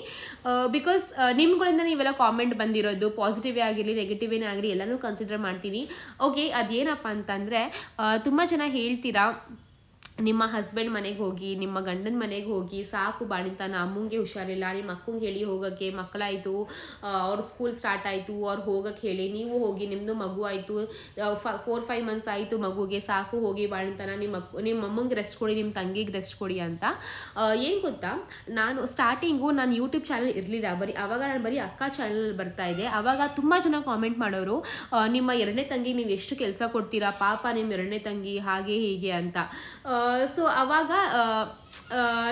ಬಿಕಾಸ್ ನಿಮ್ಗಳಿಂದ ನೀವೆಲ್ಲ ಕಾಮೆಂಟ್ ಬಂದಿರೋದು ಪಾಸಿಟಿವೇ ಆಗಿರಲಿ ನೆಗೆಟಿವೇನೇ ಆಗಲಿ ಎಲ್ಲನೂ ಕನ್ಸಿಡರ್ ಮಾಡ್ತೀನಿ ಓಕೆ ಅದೇನಪ್ಪ ಅಂತಂದರೆ ತುಂಬ ಜನ ಹೇಳ್ತೀರಾ ನಿಮ್ಮ ಹಸ್ಬೆಂಡ್ ಮನೆಗೆ ಹೋಗಿ ನಿಮ್ಮ ಗಂಡನ ಮನೆಗೆ ಹೋಗಿ ಸಾಕು ಬಾಣಿತ ನಾ ಅಮ್ಮಂಗೆ ಹುಷಾರಿಲ್ಲ ನಿಮ್ಮ ಅಕ್ಕಂಗೆ ಹೇಳಿ ಹೋಗೋಕ್ಕೆ ಮಕ್ಕಳಾಯಿತು ಅವ್ರ ಸ್ಕೂಲ್ ಸ್ಟಾರ್ಟ್ ಆಯಿತು ಅವ್ರು ಹೋಗೋಕ್ಕೆ ಹೇಳಿ ನೀವು ಹೋಗಿ ನಿಮ್ಮದು ಮಗು ಆಯಿತು ಫೋರ್ ಫೈವ್ ಮಂತ್ಸ್ ಆಯಿತು ಮಗುಗೆ ಸಾಕು ಹೋಗಿ ಬಾಣಿತನ ನಿಮ್ಮ ನಿಮ್ಮ ಅಮ್ಮಂಗೆ ರೆಸ್ಟ್ ಕೊಡಿ ನಿಮ್ಮ ತಂಗಿಗೆ ರೆಸ್ಟ್ ಕೊಡಿ ಅಂತ ಏನು ಗೊತ್ತಾ ನಾನು ಸ್ಟಾರ್ಟಿಂಗು ನಾನು ಯೂಟ್ಯೂಬ್ ಚಾನಲ್ ಇರಲಿಲ್ಲ ಬರೀ ಅವಾಗ ನಾನು ಬರೀ ಅಕ್ಕ ಚಾನಲಲ್ಲಿ ಬರ್ತಾ ಇದೆ ಆವಾಗ ತುಂಬ ಜನ ಕಾಮೆಂಟ್ ಮಾಡೋರು ನಿಮ್ಮ ಎರಡನೇ ತಂಗಿ ನೀವು ಎಷ್ಟು ಕೆಲಸ ಕೊಡ್ತೀರಾ ಪಾಪ ನಿಮ್ಮ ಎರಡನೇ ತಂಗಿ ಹಾಗೆ ಹೀಗೆ ಅಂತ ಸೊ ಅವಾಗ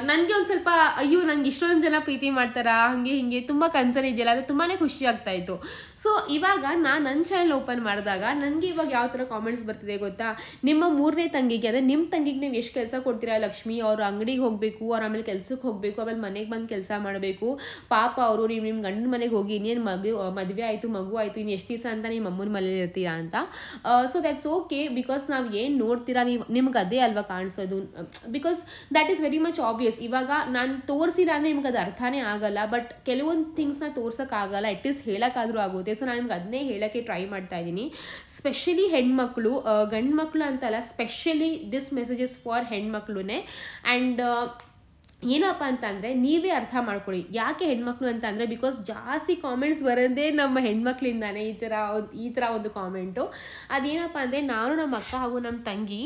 ನನಗೆ ಒಂದು ಸ್ವಲ್ಪ ಅಯ್ಯೋ ನಂಗೆ ಇಷ್ಟೊಂದು ಜನ ಪ್ರೀತಿ ಮಾಡ್ತಾರಾ ಹಾಗೆ ಹಿಂಗೆ ತುಂಬ ಕನ್ಸರ್ನ್ ಇದೆಯಲ್ಲ ಅದು ತುಂಬಾ ಖುಷಿ ಆಗ್ತಾ ಇತ್ತು ಸೊ ಇವಾಗ ನಾನು ನನ್ನ ಚಾನಲ್ ಓಪನ್ ಮಾಡಿದಾಗ ನನಗೆ ಇವಾಗ ಯಾವ ಥರ ಕಾಮೆಂಟ್ಸ್ ಬರ್ತಿದೆ ಗೊತ್ತಾ ನಿಮ್ಮ ಮೂರನೇ ತಂಗಿಗೆ ಅಂದರೆ ನಿಮ್ಮ ತಂಗಿಗೆ ನೀವು ಎಷ್ಟು ಕೆಲಸ ಕೊಡ್ತೀರಾ ಲಕ್ಷ್ಮಿ ಅವರು ಅಂಗಡಿಗೆ ಹೋಗಬೇಕು ಅವ್ರ ಆಮೇಲೆ ಕೆಲಸಕ್ಕೆ ಹೋಗಬೇಕು ಆಮೇಲೆ ಮನೆಗೆ ಬಂದು ಕೆಲಸ ಮಾಡಬೇಕು ಪಾಪ ಅವರು ನೀವು ನಿಮ್ಮ ಗಂಡನ ಮನೆಗೆ ಹೋಗಿ ಇನ್ನೇನು ಮಗು ಮದುವೆ ಆಯಿತು ಮಗು ಆಯಿತು ಇನ್ನು ಎಷ್ಟು ದಿವಸ ಅಂತ ನಿಮ್ಮ ಅಮ್ಮನ ಮನೇಲಿ ಇರ್ತೀರಾ ಅಂತ ಸೊ ದ್ಯಾಟ್ಸ್ ಓಕೆ ಬಿಕಾಸ್ ನಾವು ಏನು ನೋಡ್ತೀರಾ ನೀವು ನಿಮ್ಗೆ ಅದೇ ಅಲ್ವಾ ಕಾಣಿಸೋದು because that is very much obvious ಇವಾಗ ನಾನು ತೋರಿಸಿಲ್ಲ ನಿಮ್ಗೆ ಅದು ಅರ್ಥನೇ ಆಗಲ್ಲ ಬಟ್ ಕೆಲವೊಂದು ಥಿಂಗ್ಸ್ನ ತೋರ್ಸೋಕ್ಕಾಗಲ್ಲ ಲೀಸ್ಟ್ ಹೇಳೋಕ್ಕಾದರೂ ಆಗುತ್ತೆ ಸೊ ನಾನು ನಿಮ್ಗೆ ಅದನ್ನೇ ಹೇಳೋಕ್ಕೆ ಟ್ರೈ ಮಾಡ್ತಾ ಇದ್ದೀನಿ ಸ್ಪೆಷಲಿ ಹೆಣ್ಮಕ್ಳು ಗಂಡು ಮಕ್ಕಳು ಅಂತಲ್ಲ ಸ್ಪೆಷಲಿ ದಿಸ್ ಮೆಸೇಜಸ್ ಫಾರ್ ಹೆಣ್ಮಕ್ಳುನೇ ಆ್ಯಂಡ್ ಏನಪ್ಪ ಅಂತಂದರೆ ನೀವೇ ಅರ್ಥ ಮಾಡ್ಕೊಳ್ಳಿ ಯಾಕೆ ಹೆಣ್ಮಕ್ಳು ಅಂತ ಅಂದರೆ ಬಿಕಾಸ್ ಜಾಸ್ತಿ ಕಾಮೆಂಟ್ಸ್ ಬರೋದೇ ನಮ್ಮ ಹೆಣ್ಮಕ್ಳಿಂದಾನೆ ಈ ಥರ ಈ ಥರ ಒಂದು ಕಾಮೆಂಟು ಅದೇನಪ್ಪ ಅಂದರೆ ನಾನು ನಮ್ಮ ಅಕ್ಕ ಹಾಗೂ ನಮ್ಮ ತಂಗಿ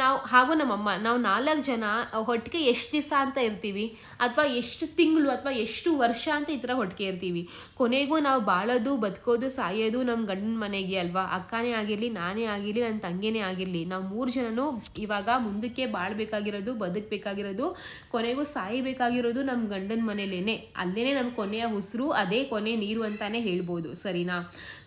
ನಾವು ಹಾಗೂ ನಮ್ಮಮ್ಮ ನಾವು ನಾಲ್ಕು ಜನ ಹೊಟ್ಟಿಗೆ ಎಷ್ಟು ದಿವಸ ಅಂತ ಇರ್ತೀವಿ ಅಥವಾ ಎಷ್ಟು ತಿಂಗಳು ಅಥವಾ ಎಷ್ಟು ವರ್ಷ ಅಂತ ಈ ಥರ ಹೊಟ್ಟಿಗೆ ಇರ್ತೀವಿ ಕೊನೆಗೂ ನಾವು ಬಾಳೋದು ಬದುಕೋದು ಸಾಯೋದು ನಮ್ಮ ಗಂಡನ ಮನೆಗೆ ಅಲ್ವಾ ಅಕ್ಕನೇ ಆಗಿರಲಿ ನಾನೇ ಆಗಿರಲಿ ನನ್ನ ತಂಗಿನೇ ಆಗಿರಲಿ ನಾವು ಮೂರು ಜನನೂ ಇವಾಗ ಮುಂದಕ್ಕೆ ಬಾಳ್ಬೇಕಾಗಿರೋದು ಬದುಕಬೇಕಾಗಿರೋದು ಕೊನೆಗೂ ಸಾಯಬೇಕಾಗಿರೋದು ನಮ್ಮ ಗಂಡನ ಮನೇಲೇನೆ ಅಲ್ಲೇ ನಮ್ಮ ಕೊನೆಯ ಉಸಿರು ಅದೇ ಕೊನೆ ನೀರು ಅಂತಾನೆ ಹೇಳ್ಬೋದು ಸರಿನಾ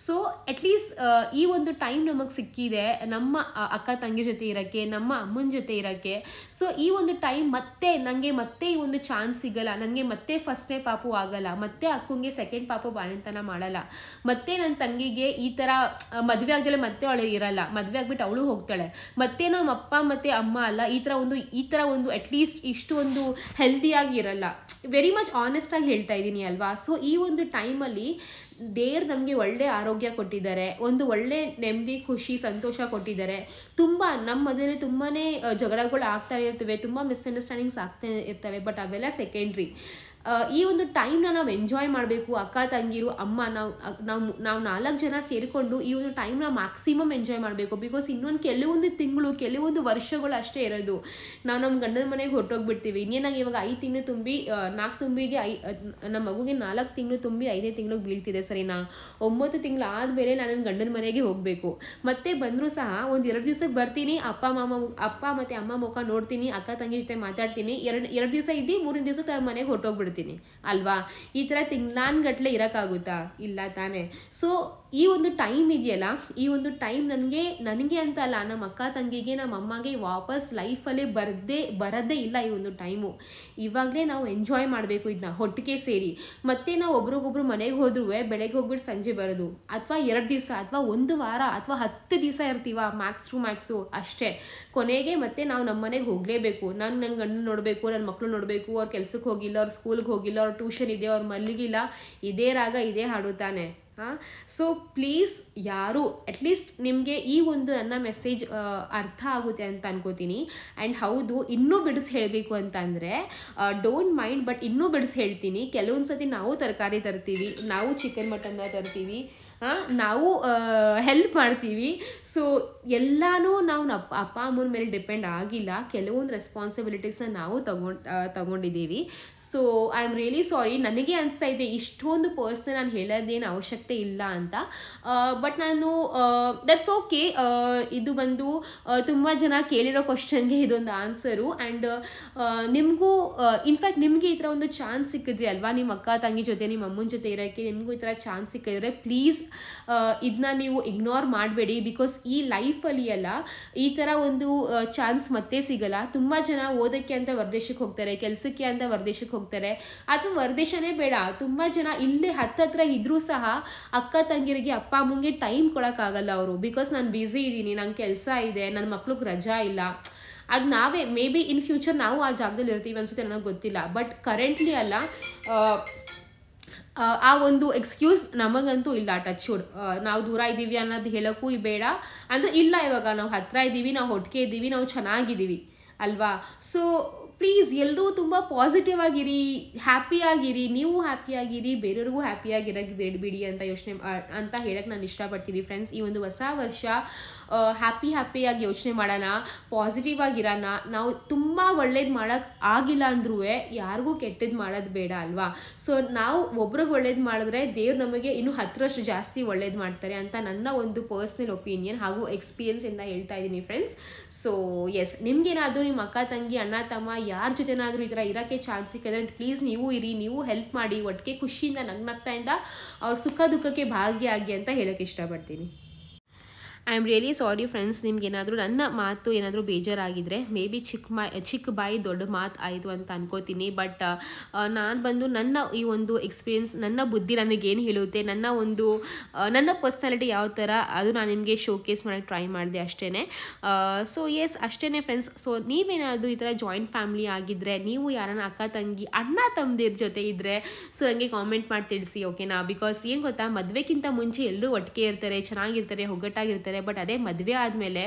ಸೊ ಅಟ್ಲೀಸ್ಟ್ uh, ಈ ಒಂದು ಟೈಮ್ ನಮಗೆ ಸಿಕ್ಕಿದೆ ನಮ್ಮ ಅಕ್ಕ ತಂಗಿ ಜೊತೆ ಇರೋಕ್ಕೆ ನಮ್ಮ ಅಮ್ಮನ ಜೊತೆ ಇರೋಕ್ಕೆ ಸೊ ಈ ಒಂದು ಟೈಮ್ ಮತ್ತೆ ನನಗೆ ಮತ್ತೆ ಈ ಒಂದು ಚಾನ್ಸ್ ಸಿಗಲ್ಲ ನನಗೆ ಮತ್ತೆ ಫಸ್ಟ್ನೇ ಪಾಪು ಆಗಲ್ಲ ಮತ್ತೆ ಅಕ್ಕಂಗೆ ಸೆಕೆಂಡ್ ಪಾಪು ಬಾಣಂತನ ಮಾಡಲ್ಲ ಮತ್ತೆ ನನ್ನ ತಂಗಿಗೆ ಈ ಥರ ಮದುವೆ ಆಗದಲ್ಲ ಮತ್ತೆ ಅವಳು ಇರಲ್ಲ ಮದುವೆ ಆಗಿಬಿಟ್ಟು ಅವಳು ಹೋಗ್ತಾಳೆ ಮತ್ತೆ ನಮ್ಮ ಅಪ್ಪ ಮತ್ತು ಅಮ್ಮ ಅಲ್ಲ ಈ ಥರ ಒಂದು ಈ ಥರ ಒಂದು ಅಟ್ಲೀಸ್ಟ್ ಇಷ್ಟು ಒಂದು ಹೆಲ್ದಿಯಾಗಿ ಇರಲ್ಲ ವೆರಿ ಮಚ್ ಆನೆಸ್ಟಾಗಿ ಹೇಳ್ತಾ ಇದ್ದೀನಿ ಅಲ್ವಾ ಸೊ ಈ ಒಂದು ಟೈಮಲ್ಲಿ ದೇವ್ರು ನಮಗೆ ಒಳ್ಳೆ ಆರೋಗ್ಯ ಕೊಟ್ಟಿದ್ದಾರೆ ಒಂದು ಒಳ್ಳೆ ನೆಮ್ಮದಿ ಖುಷಿ ಸಂತೋಷ ಕೊಟ್ಟಿದ್ದಾರೆ ತುಂಬ ನಮ್ಮ ಮದುವೆ ತುಂಬಾ ಜಗಳಗಳು ಆಗ್ತಾ ಇರ್ತವೆ ತುಂಬ ಮಿಸ್ಅಂಡರ್ಸ್ಟ್ಯಾಂಡಿಂಗ್ಸ್ ಆಗ್ತಾ ಇರ್ತವೆ ಬಟ್ ಅವೆಲ್ಲ ಸೆಕೆಂಡ್ರಿ ಈ ಒಂದು ಟೈಮ್ನ ನಾವು ಎಂಜಾಯ್ ಮಾಡಬೇಕು ಅಕ್ಕ ತಂಗಿರು ಅಮ್ಮ ನಾವು ನಾವು ನಾವು ನಾಲ್ಕು ಜನ ಸೇರಿಕೊಂಡು ಈ ಒಂದು ಟೈಮ್ನ ಮ್ಯಾಕ್ಸಿಮಮ್ ಎಂಜಾಯ್ ಮಾಡಬೇಕು ಬಿಕಾಸ್ ಇನ್ನೊಂದು ಕೆಲವೊಂದು ತಿಂಗಳು ಕೆಲವೊಂದು ವರ್ಷಗಳು ಅಷ್ಟೇ ಇರೋದು ನಾವು ನಮ್ಮ ಗಂಡನ ಮನೆಗೆ ಹೊರಟೋಗ್ಬಿಡ್ತೀವಿ ಇನ್ನೇನಾಗಿ ಇವಾಗ ಐದು ತಿಂಗಳು ತುಂಬಿ ನಾಲ್ಕು ತುಂಬಿಗೆ ಐ ನಮ್ಮ ಮಗುಗೆ ನಾಲ್ಕು ತಿಂಗಳು ತುಂಬಿ ಐದೇ ತಿಂಗಳು ಬೀಳ್ತಿದೆ ಸರಿನಾ ಒಂಬತ್ತು ತಿಂಗಳು ಆದಮೇಲೆ ನಾನು ನನ್ನ ಗಂಡನ ಮನೆಗೆ ಹೋಗಬೇಕು ಮತ್ತೆ ಬಂದರೂ ಸಹ ಒಂದು ಎರಡು ದಿವಸಕ್ಕೆ ಬರ್ತೀನಿ ಅಪ್ಪ ಮಾಮ ಅಪ್ಪ ಮತ್ತು ಅಮ್ಮ ಮುಖ ನೋಡ್ತೀನಿ ಅಕ್ಕ ತಂಗಿ ಜೊತೆ ಮಾತಾಡ್ತೀನಿ ಎರಡು ಎರಡು ದಿವಸ ಇದ್ದು ಮೂರನೇ ದಿವಸಕ್ಕೆ ನಮ್ಮ ಮನೆಗೆ ಹೊರಟೋಗ್ಬಿಡ್ತೀನಿ ಕೊಡ್ತೀನಿ ಅಲ್ವಾ ಈ ಥರ ತಿಂಗ್ಳಾನ್ಗಟ್ಲೆ ಇರೋಕ್ಕಾಗುತ್ತಾ ಇಲ್ಲ ತಾನೇ ಸೊ ಈ ಒಂದು ಟೈಮ್ ಇದೆಯಲ್ಲ ಈ ಒಂದು ಟೈಮ್ ನನಗೆ ನನಗೆ ಅಂತ ಅಲ್ಲ ನಮ್ಮ ಅಕ್ಕ ತಂಗಿಗೆ ನಮ್ಮ ಅಮ್ಮಗೆ ವಾಪಸ್ ಲೈಫಲ್ಲೇ ಬರದೇ ಬರೋದೇ ಇಲ್ಲ ಈ ಒಂದು ಟೈಮು ಇವಾಗಲೇ ನಾವು ಎಂಜಾಯ್ ಮಾಡಬೇಕು ಇದನ್ನ ಹೊಟ್ಟಿಗೆ ಸೇರಿ ಮತ್ತೆ ನಾವು ಒಬ್ರಿಗೊಬ್ರು ಮನೆಗೆ ಹೋದ್ರೂ ಬೆಳಗ್ಗೆ ಹೋಗ್ಬಿಟ್ಟು ಸಂಜೆ ಬರೋದು ಅಥವಾ ಎರಡು ದಿವಸ ಅಥವಾ ಒಂದು ವಾರ ಅಥವಾ ಹತ್ತು ದಿವಸ ಇರ್ತೀವ ಮ್ಯಾಕ್ಸ್ ಟು ಮ್ಯಾಕ್ಸು ಅಷ್ಟೇ ಕೊನೆಗೆ ಮತ್ತೆ ನಾವು ನಮ್ಮ ಮನೆಗೆ ಹೋಗಲೇಬೇಕು ನಾನು ನನ್ನ ಗಂಡು ನೋಡಬೇಕು ನನ್ನ ಮಕ್ಕಳು ನೋಡಬೇಕು ಅವ್ರ ಕೆಲಸಕ್ಕೆ ಹೋಗಿಲ್ಲ ಅವ್ರ ಸ್ಕೂಲ್ಗೆ ಹೋಗಿಲ್ಲ ಅವ್ರ ಟ್ಯೂಷನ್ ಇದೆ ಅವ್ರ ಮಲ್ಲಿಗಿಲ್ಲ ಇದೇ ರಾಗ ಇದೇ ಹಾಡು ತಾನೆ ಹಾಂ ಸೊ ಪ್ಲೀಸ್ ಯಾರು ಅಟ್ಲೀಸ್ಟ್ ನಿಮಗೆ ಈ ಒಂದು ನನ್ನ ಮೆಸೇಜ್ ಅರ್ಥ ಆಗುತ್ತೆ ಅಂತ ಅನ್ಕೋತೀನಿ ಆ್ಯಂಡ್ ಹೌದು ಇನ್ನೂ ಬಿಡಿಸಿ ಹೇಳಬೇಕು ಅಂತ ಅಂದರೆ ಡೋಂಟ್ ಮೈಂಡ್ ಬಟ್ ಇನ್ನೂ ಬಿಡಿಸಿ ಹೇಳ್ತೀನಿ ಕೆಲವೊಂದು ಸತಿ ನಾವು ತರಕಾರಿ ತರ್ತೀವಿ ನಾವು ಚಿಕನ್ ಮಟನ್ನ ತರ್ತೀವಿ ನಾವು ಹೆಲ್ಪ್ ಮಾಡ್ತೀವಿ ಸೊ ಎಲ್ಲನೂ ನಾವು ನಪ್ಪ ಅಪ್ಪ ಅಮ್ಮನ ಮೇಲೆ ಡಿಪೆಂಡ್ ಆಗಿಲ್ಲ ಕೆಲವೊಂದು ರೆಸ್ಪಾನ್ಸಿಬಿಲಿಟೀಸ್ನ ನಾವು ತಗೊಂಡು ತಗೊಂಡಿದ್ದೀವಿ so I am really sorry ನನಗೆ ಅನಿಸ್ತಾ ಇದೆ ಇಷ್ಟೊಂದು ಪರ್ಸನ್ ನಾನು ಹೇಳೋದೇನು ಅವಶ್ಯಕತೆ ಇಲ್ಲ ಅಂತ ಬಟ್ ನಾನು ದಟ್ಸ್ ಓಕೆ ಇದು ಬಂದು ತುಂಬ ಜನ ಕೇಳಿರೋ ಕ್ವಶನ್ಗೆ ಇದೊಂದು ಆನ್ಸರು ಆ್ಯಂಡ್ ನಿಮಗೂ ಇನ್ಫ್ಯಾಕ್ಟ್ ನಿಮಗೆ ಈ ಥರ ಒಂದು ಚಾನ್ಸ್ ಸಿಕ್ಕಿದ್ರಿ ಅಲ್ವಾ ನಿಮ್ಮ ಅಕ್ಕ ತಂಗಿ ಜೊತೆ ನಿಮ್ಮ ಅಮ್ಮನ ಜೊತೆ ಇರೋಕ್ಕೆ ನಿಮಗೂ ಈ ಥರ ಚಾನ್ಸ್ ಸಿಕ್ಕಿದ್ರೆ ಪ್ಲೀಸ್ ಇದನ್ನ ನೀವು ಇಗ್ನೋರ್ ಮಾಡಬೇಡಿ ಬಿಕಾಸ್ ಈ ಲೈಫಲ್ಲಿ ಎಲ್ಲ ಈ ಥರ ಒಂದು ಚಾನ್ಸ್ ಮತ್ತೆ ಸಿಗಲ್ಲ ತುಂಬ ಜನ ಓದೋಕ್ಕೆ ಅಂತ ಹೊರದೇಶಕ್ಕೆ ಹೋಗ್ತಾರೆ ಕೆಲಸಕ್ಕೆ ಅಂತ ವರ್ದೇಶಕ್ಕೆ ಹೋಗ್ತಾರೆ ಅದು ವರದೇಶನೇ ಬೇಡ ತುಂಬ ಜನ ಇಲ್ಲಿ ಹತ್ತತ್ರ ಇದ್ದರೂ ಸಹ ಅಕ್ಕ ತಂಗಿರಿಗೆ ಅಪ್ಪ ಅಮ್ಮಂಗೆ ಟೈಮ್ ಕೊಡೋಕ್ಕಾಗಲ್ಲ ಅವರು ಬಿಕಾಸ್ ನಾನು ಬ್ಯುಸಿ ಇದ್ದೀನಿ ನಂಗೆ ಕೆಲಸ ಇದೆ ನನ್ನ ಮಕ್ಳಿಗೆ ರಜಾ ಇಲ್ಲ ಅದು ನಾವೇ ಮೇ ಬಿ ಇನ್ ಫ್ಯೂಚರ್ ನಾವು ಆ ಜಾಗದಲ್ಲಿ ಇರ್ತೀವಿ ಅನ್ಸುತ್ತೆ ನನಗೆ ಗೊತ್ತಿಲ್ಲ ಬಟ್ ಕರೆಂಟ್ಲಿ ಅಲ್ಲ ಆ ಒಂದು ಎಕ್ಸ್ಕ್ಯೂಸ್ ನಮಗಂತೂ ಇಲ್ಲ ಟಚ್ವುಡ್ ನಾವು ದೂರ ಇದ್ದೀವಿ ಅನ್ನೋದು ಹೇಳೋಕ್ಕೂ ಬೇಡ ಅಂದರೆ ಇಲ್ಲ ಇವಾಗ ನಾವು ಹತ್ತಿರ ಇದ್ದೀವಿ ನಾವು ಹೊಟ್ಟಿಗೆ ಇದ್ದೀವಿ ನಾವು ಚೆನ್ನಾಗಿದ್ದೀವಿ ಅಲ್ವಾ ಸೊ ಪ್ಲೀಸ್ ಎಲ್ಲರೂ ತುಂಬ ಪಾಸಿಟಿವ್ ಆಗಿರಿ ಹ್ಯಾಪಿಯಾಗಿರಿ ನೀವು ಹ್ಯಾಪಿಯಾಗಿರಿ ಬೇರೆಯವ್ರಿಗೂ ಹ್ಯಾಪಿಯಾಗಿರೋಕ್ಕೆ ಬಿಡಿ ಅಂತ ಯೋಚನೆ ಅಂತ ಹೇಳಕ್ಕೆ ನಾನು ಇಷ್ಟಪಡ್ತೀನಿ ಫ್ರೆಂಡ್ಸ್ ಈ ಒಂದು ಹೊಸ ವರ್ಷ ಹ್ಯಾಪಿ ಹ್ಯಾಪಿಯಾಗಿ ಯೋಚನೆ ಮಾಡೋಣ ಪಾಸಿಟಿವ್ ಆಗಿರೋಣ ನಾವು ತುಂಬ ಒಳ್ಳೇದು ಮಾಡೋಕ್ಕೆ ಆಗಿಲ್ಲ ಅಂದ್ರೂ ಯಾರಿಗೂ ಕೆಟ್ಟದ್ದು ಮಾಡೋದು ಬೇಡ ಅಲ್ವಾ ಸೊ ನಾವು ಒಬ್ರಿಗೆ ಒಳ್ಳೇದು ಮಾಡಿದ್ರೆ ದೇವ್ರು ನಮಗೆ ಇನ್ನೂ ಹತ್ತರಷ್ಟು ಜಾಸ್ತಿ ಒಳ್ಳೇದು ಮಾಡ್ತಾರೆ ಅಂತ ನನ್ನ ಒಂದು ಪರ್ಸ್ನಲ್ ಒಪಿನಿಯನ್ ಹಾಗೂ ಎಕ್ಸ್ಪೀರಿಯನ್ಸ್ ಇಂದ ಹೇಳ್ತಾ ಇದ್ದೀನಿ ಫ್ರೆಂಡ್ಸ್ ಸೊ ಎಸ್ ನಿಮ್ಗೇನಾದರೂ ನಿಮ್ಮ ಅಕ್ಕ ತಂಗಿ ಅಣ್ಣ ತಮ್ಮ ಯಾರ ಜೊತೆನಾದರೂ ಈ ಥರ ಇರೋಕ್ಕೆ ಚಾನ್ಸ್ ಸಿಕ್ಕಿದ್ರೆ ಪ್ಲೀಸ್ ನೀವು ಇರಿ ನೀವು ಹೆಲ್ಪ್ ಮಾಡಿ ಒಟ್ಟಿಗೆ ಖುಷಿಯಿಂದ ನಗ್ನಗ್ತಾಯಿಂದ ಅವ್ರ ಸುಖ ದುಃಖಕ್ಕೆ ಭಾಗಿಯಾಗಿ ಅಂತ ಹೇಳೋಕ್ಕೆ ಇಷ್ಟಪಡ್ತೀನಿ I am really sorry friends ನಿಮ್ಗೇನಾದರೂ ಏನಾದರೂ ನನ್ನ ಮಾತು ಏನಾದರೂ ಬೇಜಾರಾಗಿದ್ದರೆ ಮೇ ಬಿ ಚಿಕ್ಕ ಮಾ ಚಿಕ್ಕ ಬಾಯಿ ದೊಡ್ಡ ಮಾತು ಆಯಿತು ಅಂತ ಅನ್ಕೋತೀನಿ ಬಟ್ ನಾನು ಬಂದು ನನ್ನ ಈ ಒಂದು ಎಕ್ಸ್ಪೀರಿಯನ್ಸ್ ನನ್ನ ಬುದ್ಧಿ ನನಗೇನು ಹೇಳುತ್ತೆ ನನ್ನ ಒಂದು ನನ್ನ ಪರ್ಸ್ನಾಲಿಟಿ ಯಾವ ಥರ ಅದು ನಾನು ನಿಮಗೆ ಶೋಕೇಸ್ ಮಾಡೋಕ್ಕೆ ಟ್ರೈ ಮಾಡಿದೆ ಅಷ್ಟೇ ಸೊ ಎಸ್ ಅಷ್ಟೇ ಫ್ರೆಂಡ್ಸ್ ಸೊ ನೀವೇನಾದರೂ ಈ ಥರ ಜಾಯಿಂಟ್ ಫ್ಯಾಮಿಲಿ ಆಗಿದ್ದರೆ ನೀವು ಯಾರನ್ನ ಅಕ್ಕ ತಂಗಿ ಅಣ್ಣ ತಮ್ಮದಿರ ಜೊತೆ ಇದ್ದರೆ ಸೊ ನನಗೆ ಕಾಮೆಂಟ್ ಮಾಡಿ ತಿಳಿಸಿ ಓಕೆನಾ ಬಿಕಾಸ್ ಏನು ಗೊತ್ತಾ ಮದುವೆಗಿಂತ ಮುಂಚೆ ಎಲ್ಲರೂ ಒಟ್ಟಿಗೆ ಇರ್ತಾರೆ ಚೆನ್ನಾಗಿರ್ತಾರೆ ಒಗ್ಗಟ್ಟಾಗಿರ್ತಾರೆ ಬಟ್ ಅದೇ ಮದುವೆ ಆದಮೇಲೆ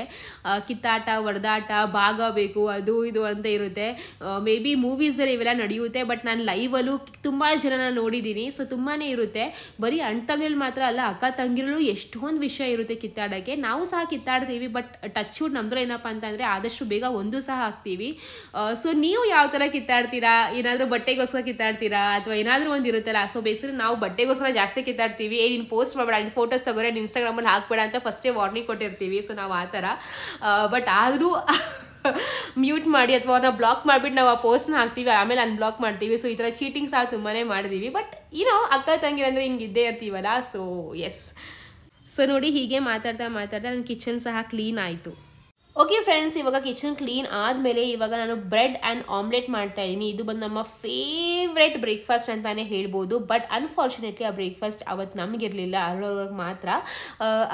ಕಿತ್ತಾಟ ಹೊಡೆದಾಟ ಭಾಗ ಬೇಕು ಅದು ಇದು ಅಂತ ಇರುತ್ತೆ ಮೇ ಬಿ ಮೂವೀಸಲ್ಲಿ ಇವೆಲ್ಲ ನಡೆಯುತ್ತೆ ಬಟ್ ನಾನು ಲೈವಲ್ಲೂ ತುಂಬ ಜನನ ನೋಡಿದ್ದೀನಿ ಸೊ ತುಂಬಾ ಇರುತ್ತೆ ಬರೀ ಅಣ್ಣ ಮಾತ್ರ ಅಲ್ಲ ಅಕ್ಕ ತಂಗಿರಲ್ಲೂ ಎಷ್ಟೊಂದು ವಿಷಯ ಇರುತ್ತೆ ಕಿತ್ತಾಡೋಕ್ಕೆ ನಾವು ಸಹ ಕಿತ್ತಾಡ್ತೀವಿ ಬಟ್ ಟಚ್ ವುಡ್ ನಮ್ದು ಏನಪ್ಪ ಅಂತಂದರೆ ಆದಷ್ಟು ಬೇಗ ಒಂದು ಸಹ ಹಾಕ್ತೀವಿ ಸೊ ನೀವು ಯಾವ ಥರ ಕಿತ್ತಾಡ್ತೀರಾ ಏನಾದರೂ ಬಟ್ಟೆಗೋಸ್ಕರ ಕಿತ್ತಾಡ್ತೀರಾ ಅಥವಾ ಏನಾದರೂ ಒಂದು ಇರುತ್ತಲ್ಲ ಸೊ ಬೇಸಿಗೆ ನಾವು ಬಟ್ಟೆಗೋಸ್ಕರ ಜಾಸ್ತಿ ಕಿತ್ತಾಡ್ತೀವಿ ಏ ಪೋಸ್ಟ್ ಮಾಡಬೇಡ ಫೋಟೋಸ್ ತಗೋರೆ ನೀನು ಇನ್ಸ್ಟಾಗ್ರಾಮಲ್ಲಿ ಹಾಕ್ಬೇಡ ಅಂತ ಫಸ್ಟೇ ವಾರ್ನ್ ಕೊಟ್ಟಿರ್ತೀವಿ ಸೊ ನಾವು ಆ ಥರ ಬಟ್ ಆದರೂ ಮ್ಯೂಟ್ ಮಾಡಿ ಅಥವಾ ಅವ್ರನ್ನ ಬ್ಲಾಕ್ ಮಾಡಿಬಿಟ್ಟು ನಾವು ಆ ಪೋಸ್ಟ್ನ ಹಾಕ್ತೀವಿ ಆಮೇಲೆ ಅನ್ಬ್ಲಾಕ್ ಮಾಡ್ತೀವಿ ಸೊ ಈ ಥರ ಚೀಟಿಂಗ್ಸ್ ಸಹ ತುಂಬಾ ಮಾಡಿದ್ದೀವಿ ಬಟ್ ಏನೋ ಅಕ್ಕ ಅಂದರೆ ಹಿಂಗೆ ಇದ್ದೇ ಇರ್ತೀವಲ್ಲ ಸೊ ಎಸ್ ಸೊ ನೋಡಿ ಹೀಗೆ ಮಾತಾಡ್ತಾ ಮಾತಾಡ್ತಾ ನನ್ನ ಕಿಚನ್ ಸಹ ಕ್ಲೀನ್ ಆಯಿತು ಓಕೆ ಫ್ರೆಂಡ್ಸ್ ಇವಾಗ ಕಿಚನ್ ಕ್ಲೀನ್ ಆದಮೇಲೆ ಇವಾಗ ನಾನು ಬ್ರೆಡ್ ಆ್ಯಂಡ್ ಆಮ್ಲೆಟ್ ಮಾಡ್ತಾ ಇದ್ದೀನಿ ಇದು ಬಂದು ನಮ್ಮ ಫೇವ್ರೆಟ್ ಬ್ರೇಕ್ಫಾಸ್ಟ್ ಅಂತಲೇ ಹೇಳ್ಬೋದು ಬಟ್ ಅನ್ಫಾರ್ಚುನೇಟ್ಲಿ ಆ ಬ್ರೇಕ್ಫಾಸ್ಟ್ ಅವತ್ತು ನಮಗಿರಲಿಲ್ಲ ಅರುಣ್ ಅವ್ರಿಗೆ ಮಾತ್ರ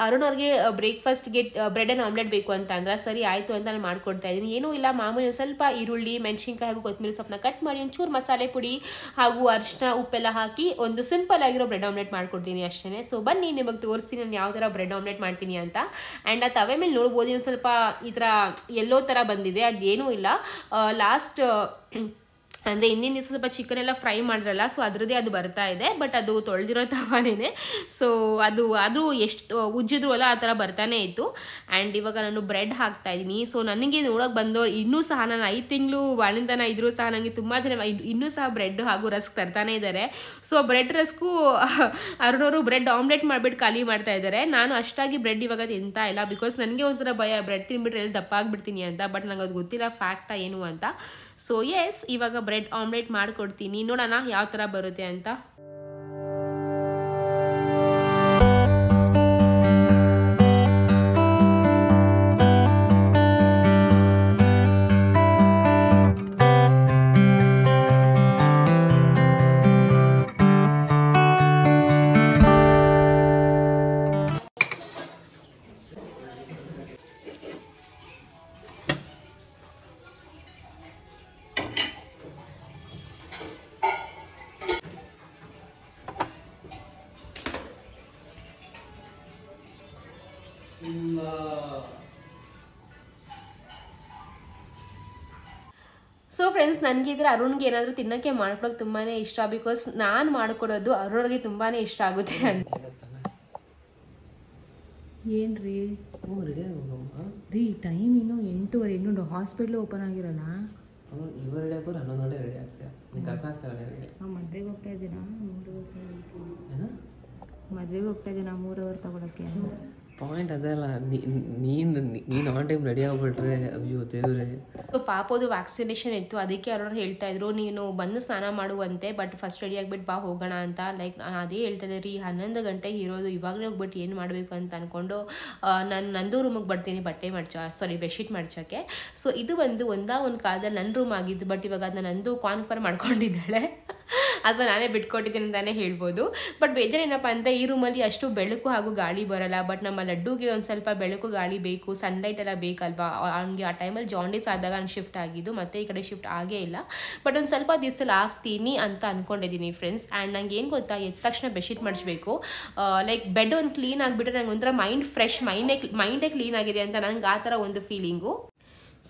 ಅರುಣ್ ಅವ್ರಿಗೆ ಬ್ರೇಕ್ಫಾಸ್ಟ್ಗೆ ಬ್ರೆಡ್ ಆ್ಯಂಡ್ ಆಮ್ಲೆಟ್ ಬೇಕು ಅಂತ ಅಂದ್ರೆ ಸರಿ ಆಯಿತು ಅಂತ ನಾನು ಮಾಡ್ಕೊಡ್ತಾ ಇದ್ದೀನಿ ಏನೂ ಇಲ್ಲ ಮಾಮೂಲಿ ಸ್ವಲ್ಪ ಈರುಳ್ಳಿ ಮೆಣಸಿನ್ಕಾಯಿ ಹಾಗೂ ಕೊತ್ತಂಬರಿ ಸೊಪ್ಪನ್ನ ಕಟ್ ಮಾಡಿ ಒಂಚೂರು ಮಸಾಲೆ ಪುಡಿ ಹಾಗೂ ಅರಿಶಿನ ಉಪ್ಪೆಲ್ಲ ಹಾಕಿ ಒಂದು ಸಿಂಪಲ್ ಆಗಿರೋ ಬ್ರೆಡ್ ಆಮ್ಲೆಟ್ ಮಾಡ್ಕೊಡ್ತೀನಿ ಅಷ್ಟೇ ಸೊ ಬನ್ನಿ ನಿಮಗೆ ತೋರಿಸ್ತೀನಿ ನಾನು ಯಾವ ಥರ ಬ್ರೆಡ್ ಆಮ್ಲೆಟ್ ಮಾಡ್ತೀನಿ ಅಂತ ಆ್ಯಂಡ್ ಆ ತವೆ ಮೇಲೆ ನೋಡ್ಬೋದು ಇನ್ನೊಂದು ಸ್ವಲ್ಪ ಈ ಥರ ಎಲ್ಲೋ ಥರ ಬಂದಿದೆ ಅದು ಏನೂ ಇಲ್ಲ ಲಾಸ್ಟ್ ಅಂದರೆ ಹಿಂದಿನ ದಿವಸ ಸ್ವಲ್ಪ ಚಿಕನ್ ಎಲ್ಲ ಫ್ರೈ ಮಾಡಿದ್ರಲ್ಲ ಸೊ ಅದರದ್ದೇ ಅದು ಬರ್ತಾ ಇದೆ ಬಟ್ ಅದು ತೊಳೆದಿರೋ ತವಾನೇ ಸೊ ಅದು ಆದರೂ ಎಷ್ಟು ಉಜ್ಜಿದ್ರು ಅಲ್ಲ ಆ ಥರ ಬರ್ತಾನೆ ಇತ್ತು ಆ್ಯಂಡ್ ಇವಾಗ ನಾನು ಬ್ರೆಡ್ ಹಾಕ್ತಾ ಇದ್ದೀನಿ ಸೊ ನನಗೆ ನೋಡೋಕೆ ಬಂದವರು ಇನ್ನೂ ಸಹ ನಾನು ಐದು ತಿಂಗಳು ಬಾಳಿಂದನ ಇದ್ರೂ ಸಹ ನನಗೆ ತುಂಬ ಜನ ಇನ್ನೂ ಸಹ ಬ್ರೆಡ್ ಹಾಗೂ ರಸ್ಕ್ ತರ್ತಾನೆ ಇದ್ದಾರೆ ಸೊ ಬ್ರೆಡ್ ರಸ್ಕು ಅರುಣವರು ಬ್ರೆಡ್ ಆಮ್ಲೆಟ್ ಮಾಡಿಬಿಟ್ಟು ಖಾಲಿ ಮಾಡ್ತಾ ಇದ್ದಾರೆ ನಾನು ಅಷ್ಟಾಗಿ ಬ್ರೆಡ್ ಇವಾಗ ತಿಂತಾ ಇಲ್ಲ ಬಿಕಾಸ್ ನನಗೆ ಒಂಥರ ಭಯ ಬ್ರೆಡ್ ತಿನ್ಬಿಟ್ರೆ ಎಲ್ಲಿ ದಪ್ಪ ಆಗಿಬಿಡ್ತೀನಿ ಅಂತ ಬಟ್ ನನಗೆ ಅದು ಗೊತ್ತಿಲ್ಲ ಫ್ಯಾಕ್ಟಾ ಏನು ಅಂತ ಸೊ ಎಸ್ ಇವಾಗ ಬ್ರೆಡ್ ಆಮ್ಲೆಟ್ ಮಾಡಿಕೊಡ್ತೀನಿ ನೋಡೋಣ ಯಾವ ಥರ ಬರುತ್ತೆ ಅಂತ ಸೊ ಫ್ರೆಂಡ್ಸ್ ನನಗಿದ್ರೆ ಅರುಣ್ಗೆ ಏನಾದರೂ ತಿನ್ನೋಕ್ಕೆ ಮಾಡ್ಕೊಳಕ್ಕೆ ತುಂಬಾ ಇಷ್ಟ ಬಿಕಾಸ್ ನಾನು ಮಾಡಿಕೊಡೋದು ಅರುಣ್ಗೆ ತುಂಬಾ ಇಷ್ಟ ಆಗುತ್ತೆ ಅಂತ ಏನ್ರಿ ರೀ ರೀ ಟೈಮ್ ಇನ್ನೂ ಎಂಟೂವರೆ ಇನ್ನೊಂದು ಹಾಸ್ಪಿಟ್ಲು ಓಪನ್ ಆಗಿರೋಣ ಮದ್ವೆಗೆ ಮದುವೆಗೆ ಹೋಗ್ತಾ ಇದ್ದೀರಾ ಮದುವೆಗೆ ಹೋಗ್ತಾ ಇದ್ದೀನಾ ಮೂರು ಅವರ್ ಪಾಯಿಂಟ್ ಅದಲ್ಲ ನೀನು ನೀನು ಆನ್ ಟೈಮ್ ರೆಡಿ ಆಗ್ಬಿಟ್ರೆ ಅಯ್ಯೋ ದೇವ್ರೆ ಪಾಪದು ವ್ಯಾಕ್ಸಿನೇಷನ್ ಇತ್ತು ಅದಕ್ಕೆ ಅವ್ರವ್ರು ಹೇಳ್ತಾ ಇದ್ರು ನೀನು ಬಂದು ಸ್ನಾನ ಮಾಡುವಂತೆ ಬಟ್ ಫಸ್ಟ್ ರೆಡಿ ಆಗಿಬಿಟ್ಟು ಬಾ ಹೋಗೋಣ ಅಂತ ಲೈಕ್ ನಾನು ಅದೇ ಹೇಳ್ತಾ ಇದ್ದೆ ರೀ ಹನ್ನೊಂದು ಗಂಟೆಗೆ ಇರೋದು ಇವಾಗಲೇ ಹೋಗ್ಬಿಟ್ಟು ಏನು ಮಾಡಬೇಕು ಅಂತ ಅಂದ್ಕೊಂಡು ನಾನು ನಂದು ರೂಮಿಗೆ ಬರ್ತೀನಿ ಬಟ್ಟೆ ಮಾಡ್ಚೋ ಸಾರಿ ಬೆಡ್ಶೀಟ್ ಮಾಡ್ಸೋಕ್ಕೆ ಸೊ ಇದು ಬಂದು ಒಂದಾ ಒಂದು ಕಾಲದಲ್ಲಿ ನನ್ನ ರೂಮ್ ಆಗಿದ್ದು ಬಟ್ ಇವಾಗ ಅದನ್ನ ನಂದು ಕಾನ್ಫರ್ ಮಾಡ್ಕೊಂಡಿದ್ದಾಳೆ ಅಥವಾ ನಾನೇ ಬಿಟ್ಕೊಟ್ಟಿದ್ದೀನಿ ಅಂತಾನೆ ಹೇಳ್ಬೋದು ಬಟ್ ಬೇಜಾರು ಏನಪ್ಪ ಅಂತ ಈ ರೂಮಲ್ಲಿ ಅಷ್ಟು ಬೆಳಕು ಹಾಗೂ ಗಾಳಿ ಬರಲ್ಲ ಬಟ್ ನಮ್ಮಲ್ಲಿ ಲಡ್ಡುಗೆ ಒಂದು ಸ್ವಲ್ಪ ಬೆಳಕು ಗಾಳಿ ಬೇಕು ಸನ್ಲೈಟ್ ಎಲ್ಲ ಬೇಕಲ್ವಾ ಹಂಗೆ ಆ ಟೈಮಲ್ಲಿ ಜಾಂಡೀಸ್ ಆದಾಗ ನಂಗೆ ಶಿಫ್ಟ್ ಆಗಿದ್ದು ಮತ್ತೆ ಈ ಕಡೆ ಶಿಫ್ಟ್ ಆಗೇ ಇಲ್ಲ ಬಟ್ ಒಂದು ಸ್ವಲ್ಪ ದಿವಸಲ್ಲಿ ಆಗ್ತೀನಿ ಅಂತ ಅಂದ್ಕೊಂಡಿದ್ದೀನಿ ಫ್ರೆಂಡ್ಸ್ ಆ್ಯಂಡ್ ನಂಗೆ ಏನು ಗೊತ್ತಾ ಎದ್ದ ತಕ್ಷಣ ಬೆಡ್ಶೀಟ್ ಮಾಡಿಸ್ಬೇಕು ಲೈಕ್ ಬೆಡ್ ಒಂದು ಕ್ಲೀನ್ ಆಗಿಬಿಟ್ರೆ ನಂಗೆ ಒಂಥರ ಮೈಂಡ್ ಫ್ರೆಶ್ ಮೈಂಡೇ ಮೈಂಡೇ ಕ್ಲೀನ್ ಆಗಿದೆ ಅಂತ ನನಗೆ ಆ ಥರ ಒಂದು ಫೀಲಿಂಗು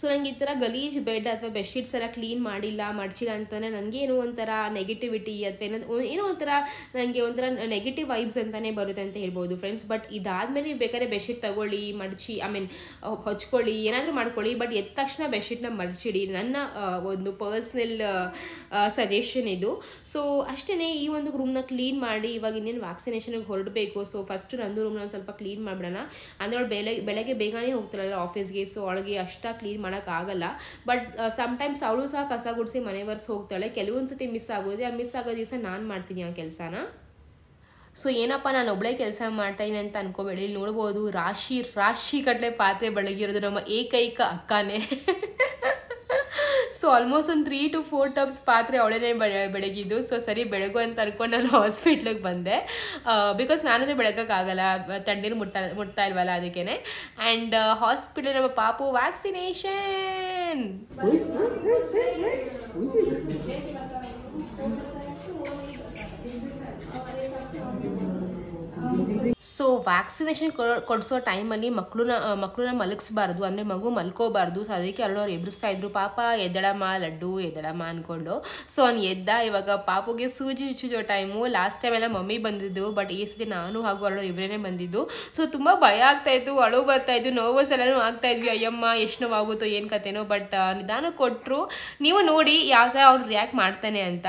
ಸೊ ನಂಗೆ ಈ ಥರ ಗಲೀಜ್ ಬೆಡ್ ಅಥವಾ ಬೆಡ್ಶೀಟ್ಸ್ ಎಲ್ಲ ಕ್ಲೀನ್ ಮಾಡಿಲ್ಲ ಮಡಚಿಲ್ಲ ಅಂತಲೇ ನನಗೆ ಏನೋ ಒಂಥರ ನೆಗೆಟಿವಿಟಿ ಅಥವಾ ಏನೋ ಏನೋ ಒಂಥರ ನನಗೆ ಒಂಥರ ನೆಗೆಟಿವ್ ವೈಬ್ಸ್ ಅಂತಲೇ ಬರುತ್ತೆ ಅಂತ ಹೇಳ್ಬೋದು ಫ್ರೆಂಡ್ಸ್ ಬಟ್ ಇದಾದಮೇಲೆ ನೀವು ಬೇಕಾದ್ರೆ ಬೆಡ್ಶೀಟ್ ತಗೊಳ್ಳಿ ಮಡಚಿ ಐ ಮೀನ್ ಹೊಚ್ಕೊಳ್ಳಿ ಏನಾದರೂ ಮಾಡ್ಕೊಳ್ಳಿ ಬಟ್ ಎದ್ದ ತಕ್ಷಣ ಬೆಡ್ಶೀಟ್ನ ಮಡಚಿಡಿ ನನ್ನ ಒಂದು ಪರ್ಸ್ನಲ್ ಸಜೆಷನ್ ಇದು ಸೊ ಅಷ್ಟೇ ಈ ಒಂದು ರೂಮ್ನ ಕ್ಲೀನ್ ಮಾಡಿ ಇವಾಗ ಇನ್ನೇನು ವ್ಯಾಕ್ಸಿನೇಷನ್ಗೆ ಹೊರಡಬೇಕು ಸೊ ಫಸ್ಟ್ ನಂದು ರೂಮ್ನ ಸ್ವಲ್ಪ ಕ್ಲೀನ್ ಮಾಡಿಬಿಡೋಣ ಅಂದರೆ ಅವಳು ಬೆಳಗ್ಗೆ ಬೆಳಗ್ಗೆ ಬೇಗನೇ ಹೋಗ್ತಾರಲ್ಲ ಆಫೀಸ್ಗೆ ಸೊ ಅವಳಿಗೆ ಅಷ್ಟ ಕ್ಲೀನ್ ಮಾಡೋಕ್ಕಾಗಲ್ಲ ಬಟ್ ಸಮ್ಟೈಮ್ಸ್ uh, ಅವಳು ಸಹ ಕಸ ಗುಡಿಸಿ ಮನೆ ಬರ್ಸಿ ಹೋಗ್ತಾಳೆ ಕೆಲವೊಂದು ಸತಿ ಮಿಸ್ ಆಗೋದು ಆ ಮಿಸ್ ಆಗೋ ದಿವಸ ನಾನು ಮಾಡ್ತೀನಿ ಆ ಕೆಲಸನ ಸೊ ಏನಪ್ಪ ನಾನು ಒಬ್ಬಳೇ ಕೆಲಸ ಮಾಡ್ತಾಯಿನಿ ಅಂತ ಅನ್ಕೋಬೇಡಿ ಇಲ್ಲಿ ನೋಡ್ಬೋದು ರಾಶಿ ರಾಶಿ ಕಡಲೆ ಪಾತ್ರೆ ಬೆಳಗಿರೋದು ನಮ್ಮ ಏಕೈಕ ಅಕ್ಕನೇ ಸೊ ಆಲ್ಮೋಸ್ಟ್ ಒಂದು ತ್ರೀ ಟು ಫೋರ್ ಟಬ್ಸ್ ಪಾತ್ರೆ ಅವಳೇನೆ ಬೆಳಗಿದ್ದು ಸೊ ಸರಿ ಬೆಳಗು ಅಂತ ಅನ್ಕೊಂಡು ನಾನು ಹಾಸ್ಪಿಟ್ಲಿಗೆ ಬಂದೆ ಬಿಕಾಸ್ ನಾನೇ ಬೆಳಗೋಕ್ಕಾಗಲ್ಲ ತಣ್ಣೀರು ಮುಟ್ಟ ಮುಟ್ತಾ ಇಲ್ವಲ್ಲ ಅದಕ್ಕೇ ಆ್ಯಂಡ್ ಹಾಸ್ಪಿಟಲ್ ನಮ್ಮ ಪಾಪು ವ್ಯಾಕ್ಸಿನೇಷನ್ ಸೊ ವ್ಯಾಕ್ಸಿನೇಷನ್ ಕೊಡಿಸೋ ಟೈಮಲ್ಲಿ ಮಕ್ಕಳನ್ನ ಮಕ್ಕಳನ್ನ ಮಲಗಿಸ್ಬಾರ್ದು ಅಂದರೆ ಮಗು ಮಲ್ಕೋಬಾರ್ದು ಸೊ ಅದಕ್ಕೆ ಅಲ್ಲವ್ರು ಎಬ್ಬಿಸ್ತಾ ಇದ್ರು ಪಾಪ ಎದ್ದಳಮ್ಮ ಲಡ್ಡು ಎದ್ದಳಮ್ಮ ಅಂದ್ಕೊಂಡು ಸೊ ಅವ್ನು ಎದ್ದ ಇವಾಗ ಪಾಪಗೆ ಸೂಜಿ ಚುಚ್ಚೋ ಟೈಮು ಲಾಸ್ಟ್ ಟೈಮ್ ಎಲ್ಲ ಮಮ್ಮಿ ಬಂದಿದ್ದು ಬಟ್ ಈ ಸತಿ ನಾನು ಹಾಗೂ ಅಳೋರು ಇಬ್ಬರೇ ಬಂದಿದ್ದು ಸೊ ತುಂಬ ಭಯ ಆಗ್ತಾಯಿತ್ತು ಅಳು ಬರ್ತಾಯಿತ್ತು ನೋವಸ್ ಎಲ್ಲನೂ ಇದ್ವಿ ಅಯ್ಯಮ್ಮ ಎಷ್ಟು ನೋವಾಗುತ್ತೋ ಏನು ಕತೆನೋ ಬಟ್ ನಿಧಾನ ಕೊಟ್ಟರು ನೀವು ನೋಡಿ ಯಾಕೆ ಥರ ಅವ್ರು ರಿಯಾಕ್ಟ್ ಮಾಡ್ತಾನೆ ಅಂತ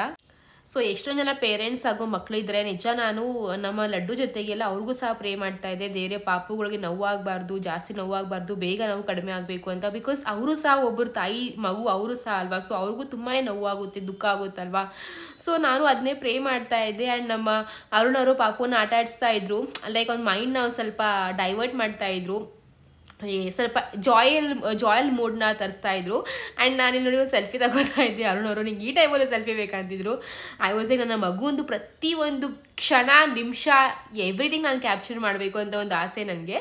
ಸೊ ಎಷ್ಟೊಂದು ಜನ ಪೇರೆಂಟ್ಸ್ ಹಾಗೂ ಮಕ್ಕಳಿದ್ರೆ ನಿಜ ನಾನು ನಮ್ಮ ಲಡ್ಡು ಜೊತೆಗೆಲ್ಲ ಅವ್ರಿಗೂ ಸಹ ಪ್ರೇ ಮಾಡ್ತಾ ಇದ್ದೆ ಬೇರೆ ಪಾಪುಗಳಿಗೆ ನೋವಾಗಬಾರ್ದು ಜಾಸ್ತಿ ನೋವಾಗಬಾರ್ದು ಬೇಗ ನಾವು ಕಡಿಮೆ ಆಗಬೇಕು ಅಂತ ಬಿಕಾಸ್ ಅವರು ಸಹ ಒಬ್ಬರು ತಾಯಿ ಮಗು ಅವರು ಸಹ ಅಲ್ವಾ ಸೊ ಅವ್ರಿಗೂ ತುಂಬಾ ನೋವಾಗುತ್ತೆ ದುಃಖ ಆಗುತ್ತಲ್ವಾ ಸೊ ನಾನು ಅದನ್ನೇ ಪ್ರೇ ಮಾಡ್ತಾ ಇದ್ದೆ ಆ್ಯಂಡ್ ನಮ್ಮ ಅರುಣ್ ಅವರು ಪಾಪುನ ಆಟ ಆಡಿಸ್ತಾ ಇದ್ರು ಲೈಕ್ ಅವ್ನ ಮೈಂಡ್ನ ಒಂದು ಸ್ವಲ್ಪ ಡೈವರ್ಟ್ ಮಾಡ್ತಾ ಇದ್ರು ಸ್ವಲ್ಪ ಜಾಯಲ್ ಜಾಯಲ್ ಮೂಡ್ನ ತರಿಸ್ತಾ ಇದ್ರು ಆ್ಯಂಡ್ ನಾನು ನೋಡಿ ಒಂದು ಸೆಲ್ಫಿ ತಗೋತಾ ಇದ್ದೆ ಅರುಣ್ ಅವರು ನಿಂಗೆ ಈ ಟೈಮಲ್ಲಿ ಸೆಲ್ಫಿ ಬೇಕಂತಿದ್ರು ಐ ವಾಸ್ ಲೈಕ್ ನನ್ನ ಮಗು ಒಂದು ಪ್ರತಿಯೊಂದು ಕ್ಷಣ ನಿಮಿಷ ಎವ್ರಿಥಿಂಗ್ ನಾನು ಕ್ಯಾಪ್ಚರ್ ಮಾಡಬೇಕು ಅಂತ ಒಂದು ಆಸೆ ನನಗೆ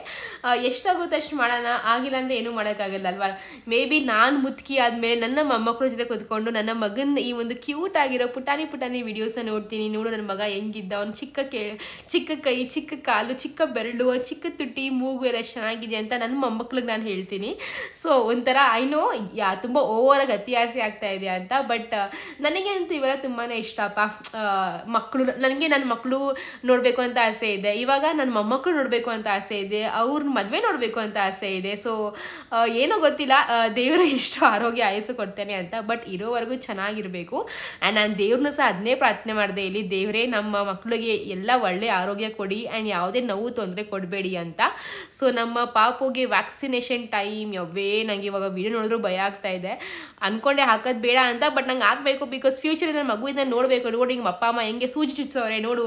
ಎಷ್ಟಾಗುತ್ತೆ ಅಷ್ಟು ಮಾಡೋಣ ಆಗಿಲ್ಲ ಅಂದರೆ ಏನೂ ಮಾಡೋಕ್ಕಾಗಲ್ಲ ಅಲ್ವಾ ಮೇ ಬಿ ನಾನು ಮುತ್ಕಿ ಆದಮೇಲೆ ನನ್ನ ಮೊಮ್ಮಕ್ಕಳ ಜೊತೆ ಕೂತ್ಕೊಂಡು ನನ್ನ ಮಗನ ಈ ಒಂದು ಕ್ಯೂಟ್ ಆಗಿರೋ ಪುಟಾಣಿ ಪುಟಾಣಿ ವಿಡಿಯೋಸನ್ನ ನೋಡ್ತೀನಿ ನೋಡು ನನ್ನ ಮಗ ಹೆಂಗಿದ್ದ ಅವ್ನು ಚಿಕ್ಕ ಕೇ ಚಿಕ್ಕ ಕೈ ಚಿಕ್ಕ ಕಾಲು ಚಿಕ್ಕ ಬೆರಳು ಚಿಕ್ಕ ತುಟ್ಟಿ ಮೂಗು ಎಲ್ಲ ಚೆನ್ನಾಗಿದೆ ಅಂತ ನನ್ನ ಮೊಮ್ಮಕ್ಳಿಗೆ ನಾನು ಹೇಳ್ತೀನಿ ಸೊ ಒಂಥರ ಐನೋ ಯಾ ತುಂಬ ಓವರಾಗಿ ಆಸೆ ಆಗ್ತಾ ಇದೆ ಅಂತ ಬಟ್ ನನಗೆ ಅಂತೂ ಇವೆಲ್ಲ ತುಂಬಾ ಇಷ್ಟಪ್ಪ ಮಕ್ಕಳು ನನಗೆ ನನ್ನ ಮಕ್ಕಳು ಮಕ್ಕಳು ನೋಡಬೇಕು ಅಂತ ಆಸೆ ಇದೆ ಇವಾಗ ನನ್ನ ಮೊಮ್ಮಕ್ಕಳು ನೋಡಬೇಕು ಅಂತ ಆಸೆ ಇದೆ ಅವ್ರ ಮದುವೆ ನೋಡಬೇಕು ಅಂತ ಆಸೆ ಇದೆ ಸೊ ಏನೋ ಗೊತ್ತಿಲ್ಲ ದೇವರ ಇಷ್ಟು ಆರೋಗ್ಯ ಆಯಸ್ಸು ಕೊಡ್ತೇನೆ ಅಂತ ಬಟ್ ಇರೋವರೆಗೂ ಚೆನ್ನಾಗಿರಬೇಕು ಆ್ಯಂಡ್ ನಾನು ದೇವ್ರನ್ನ ಸಹ ಅದನ್ನೇ ಪ್ರಾರ್ಥನೆ ಮಾಡಿದೆ ಇಲ್ಲಿ ದೇವರೇ ನಮ್ಮ ಮಕ್ಕಳಿಗೆ ಎಲ್ಲ ಒಳ್ಳೆ ಆರೋಗ್ಯ ಕೊಡಿ ಆ್ಯಂಡ್ ಯಾವುದೇ ನೋವು ತೊಂದರೆ ಕೊಡಬೇಡಿ ಅಂತ ಸೊ ನಮ್ಮ ಪಾಪುಗೆ ವ್ಯಾಕ್ಸಿನೇಷನ್ ಟೈಮ್ ಯಾವೇ ನಂಗೆ ಇವಾಗ ವಿಡಿಯೋ ನೋಡಿದ್ರು ಭಯ ಆಗ್ತಾ ಇದೆ ಅನ್ಕೊಂಡೆ ಹಾಕೋದು ಬೇಡ ಅಂತ ಬಟ್ ನಂಗೆ ಆಗಬೇಕು ಬಿಕಾಸ್ ಫ್ಯೂಚರ್ ನನ್ನ ಮಗು ಇದನ್ನ ನೋಡಬೇಕು ನೋಡಿ ಹಿಂಗೆ ಅಪ್ಪ ಅಮ್ಮ ಹೆಂಗೆ ಸೂಜಿ ಅವರೇ ನೋಡು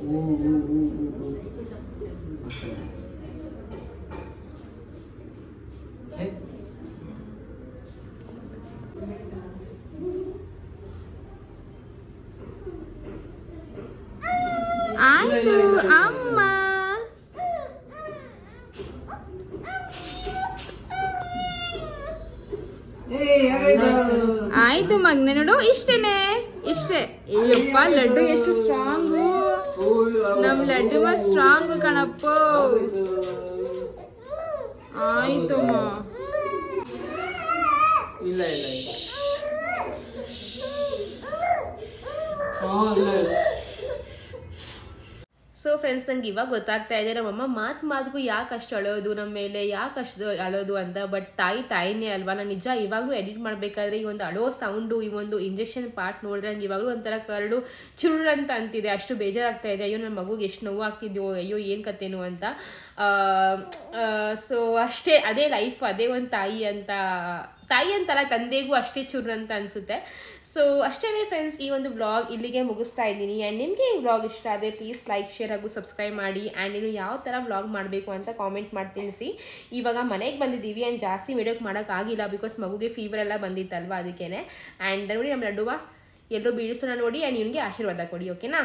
ಆಯ್ತು ಮಗ್ನೆ ನೋಡು ಇಷ್ಟೇನೆ ಇಷ್ಟೇ ಅಯ್ಯಪ್ಪ ಲಡ್ಡು ಎಷ್ಟು ಸ್ಟ್ರಾಂಗು ನಮ್ ಲಡ್ಡುಮ ಸ್ಟ್ರಾಂಗ್ ಕಣಪ್ಪ ಆಯ್ತಮ್ಮ ಇಲ್ಲ ಇಲ್ಲ ಇಲ್ಲ ಸೊ ಫ್ರೆಂಡ್ಸ್ ನಂಗೆ ಇವಾಗ ಗೊತ್ತಾಗ್ತಾ ಇದೆ ನಮ್ಮಮ್ಮ ಮಾತು ಮಾತಿಗೂ ಯಾಕೆ ಅಷ್ಟು ಅಳೋದು ನಮ್ಮ ಮೇಲೆ ಯಾಕೆ ಅಷ್ಟು ಅಳೋದು ಅಂತ ಬಟ್ ತಾಯಿ ತಾಯಿನೇ ಅಲ್ವಾ ನಾನು ನಿಜ ಇವಾಗಲೂ ಎಡಿಟ್ ಮಾಡಬೇಕಾದ್ರೆ ಈ ಒಂದು ಅಳೋ ಸೌಂಡು ಈ ಒಂದು ಇಂಜೆಕ್ಷನ್ ಪಾರ್ಟ್ ನೋಡಿದ್ರೆ ನಂಗೆ ಇವಾಗಲೂ ಒಂಥರ ಕರಡು ಚುರು ಅಂತ ಅಂತಿದೆ ಅಷ್ಟು ಬೇಜಾರಾಗ್ತಾ ಇದೆ ಅಯ್ಯೋ ನನ್ನ ಮಗುಗೆ ಎಷ್ಟು ನೋವು ಆಗ್ತಿದ್ಯೋ ಅಯ್ಯೋ ಏನು ಕತ್ತೇನು ಅಂತ ಸೊ ಅಷ್ಟೇ ಅದೇ ಲೈಫ್ ಅದೇ ಒಂದು ತಾಯಿ ಅಂತ ತಾಯಿ ಅಂತಲ್ಲ ತಂದೆಗೂ ಅಷ್ಟೇ ಚೂರು ಅಂತ ಅನಿಸುತ್ತೆ ಸೊ ಅಷ್ಟೇ ಫ್ರೆಂಡ್ಸ್ ಈ ಒಂದು ವ್ಲಾಗ್ ಇಲ್ಲಿಗೆ ಮುಗಿಸ್ತಾ ಇದ್ದೀನಿ ಆ್ಯಂಡ್ ನಿಮಗೆ ಈ ವ್ಲಾಗ್ ಇಷ್ಟ ಆದರೆ ಪ್ಲೀಸ್ ಲೈಕ್ ಶೇರ್ ಹಾಗೂ ಸಬ್ಸ್ಕ್ರೈಬ್ ಮಾಡಿ ಆ್ಯಂಡ್ ನೀನು ಯಾವ ಥರ ವ್ಲಾಗ್ ಮಾಡಬೇಕು ಅಂತ ಕಾಮೆಂಟ್ ಮಾಡಿ ತಿಳಿಸಿ ಇವಾಗ ಮನೆಗೆ ಬಂದಿದ್ದೀವಿ ಆ್ಯಂಡ್ ಜಾಸ್ತಿ ವೀಡಿಯೋಕ್ಕೆ ಮಾಡೋಕ್ಕಾಗಿಲ್ಲ ಬಿಕಾಸ್ ಮಗುಗೆ ಫೀವರ್ ಎಲ್ಲ ಬಂದಿತ್ತಲ್ವ ಅದಕ್ಕೇ ಆ್ಯಂಡ್ ನೋಡಿ ನಮ್ಮ ಲಡ್ಡುವ ಎಲ್ಲರೂ ಬೀಳಿಸೋಣ ನೋಡಿ ಆ್ಯಂಡ್ ಇವನಿಗೆ ಆಶೀರ್ವಾದ ಕೊಡಿ ಓಕೆನಾ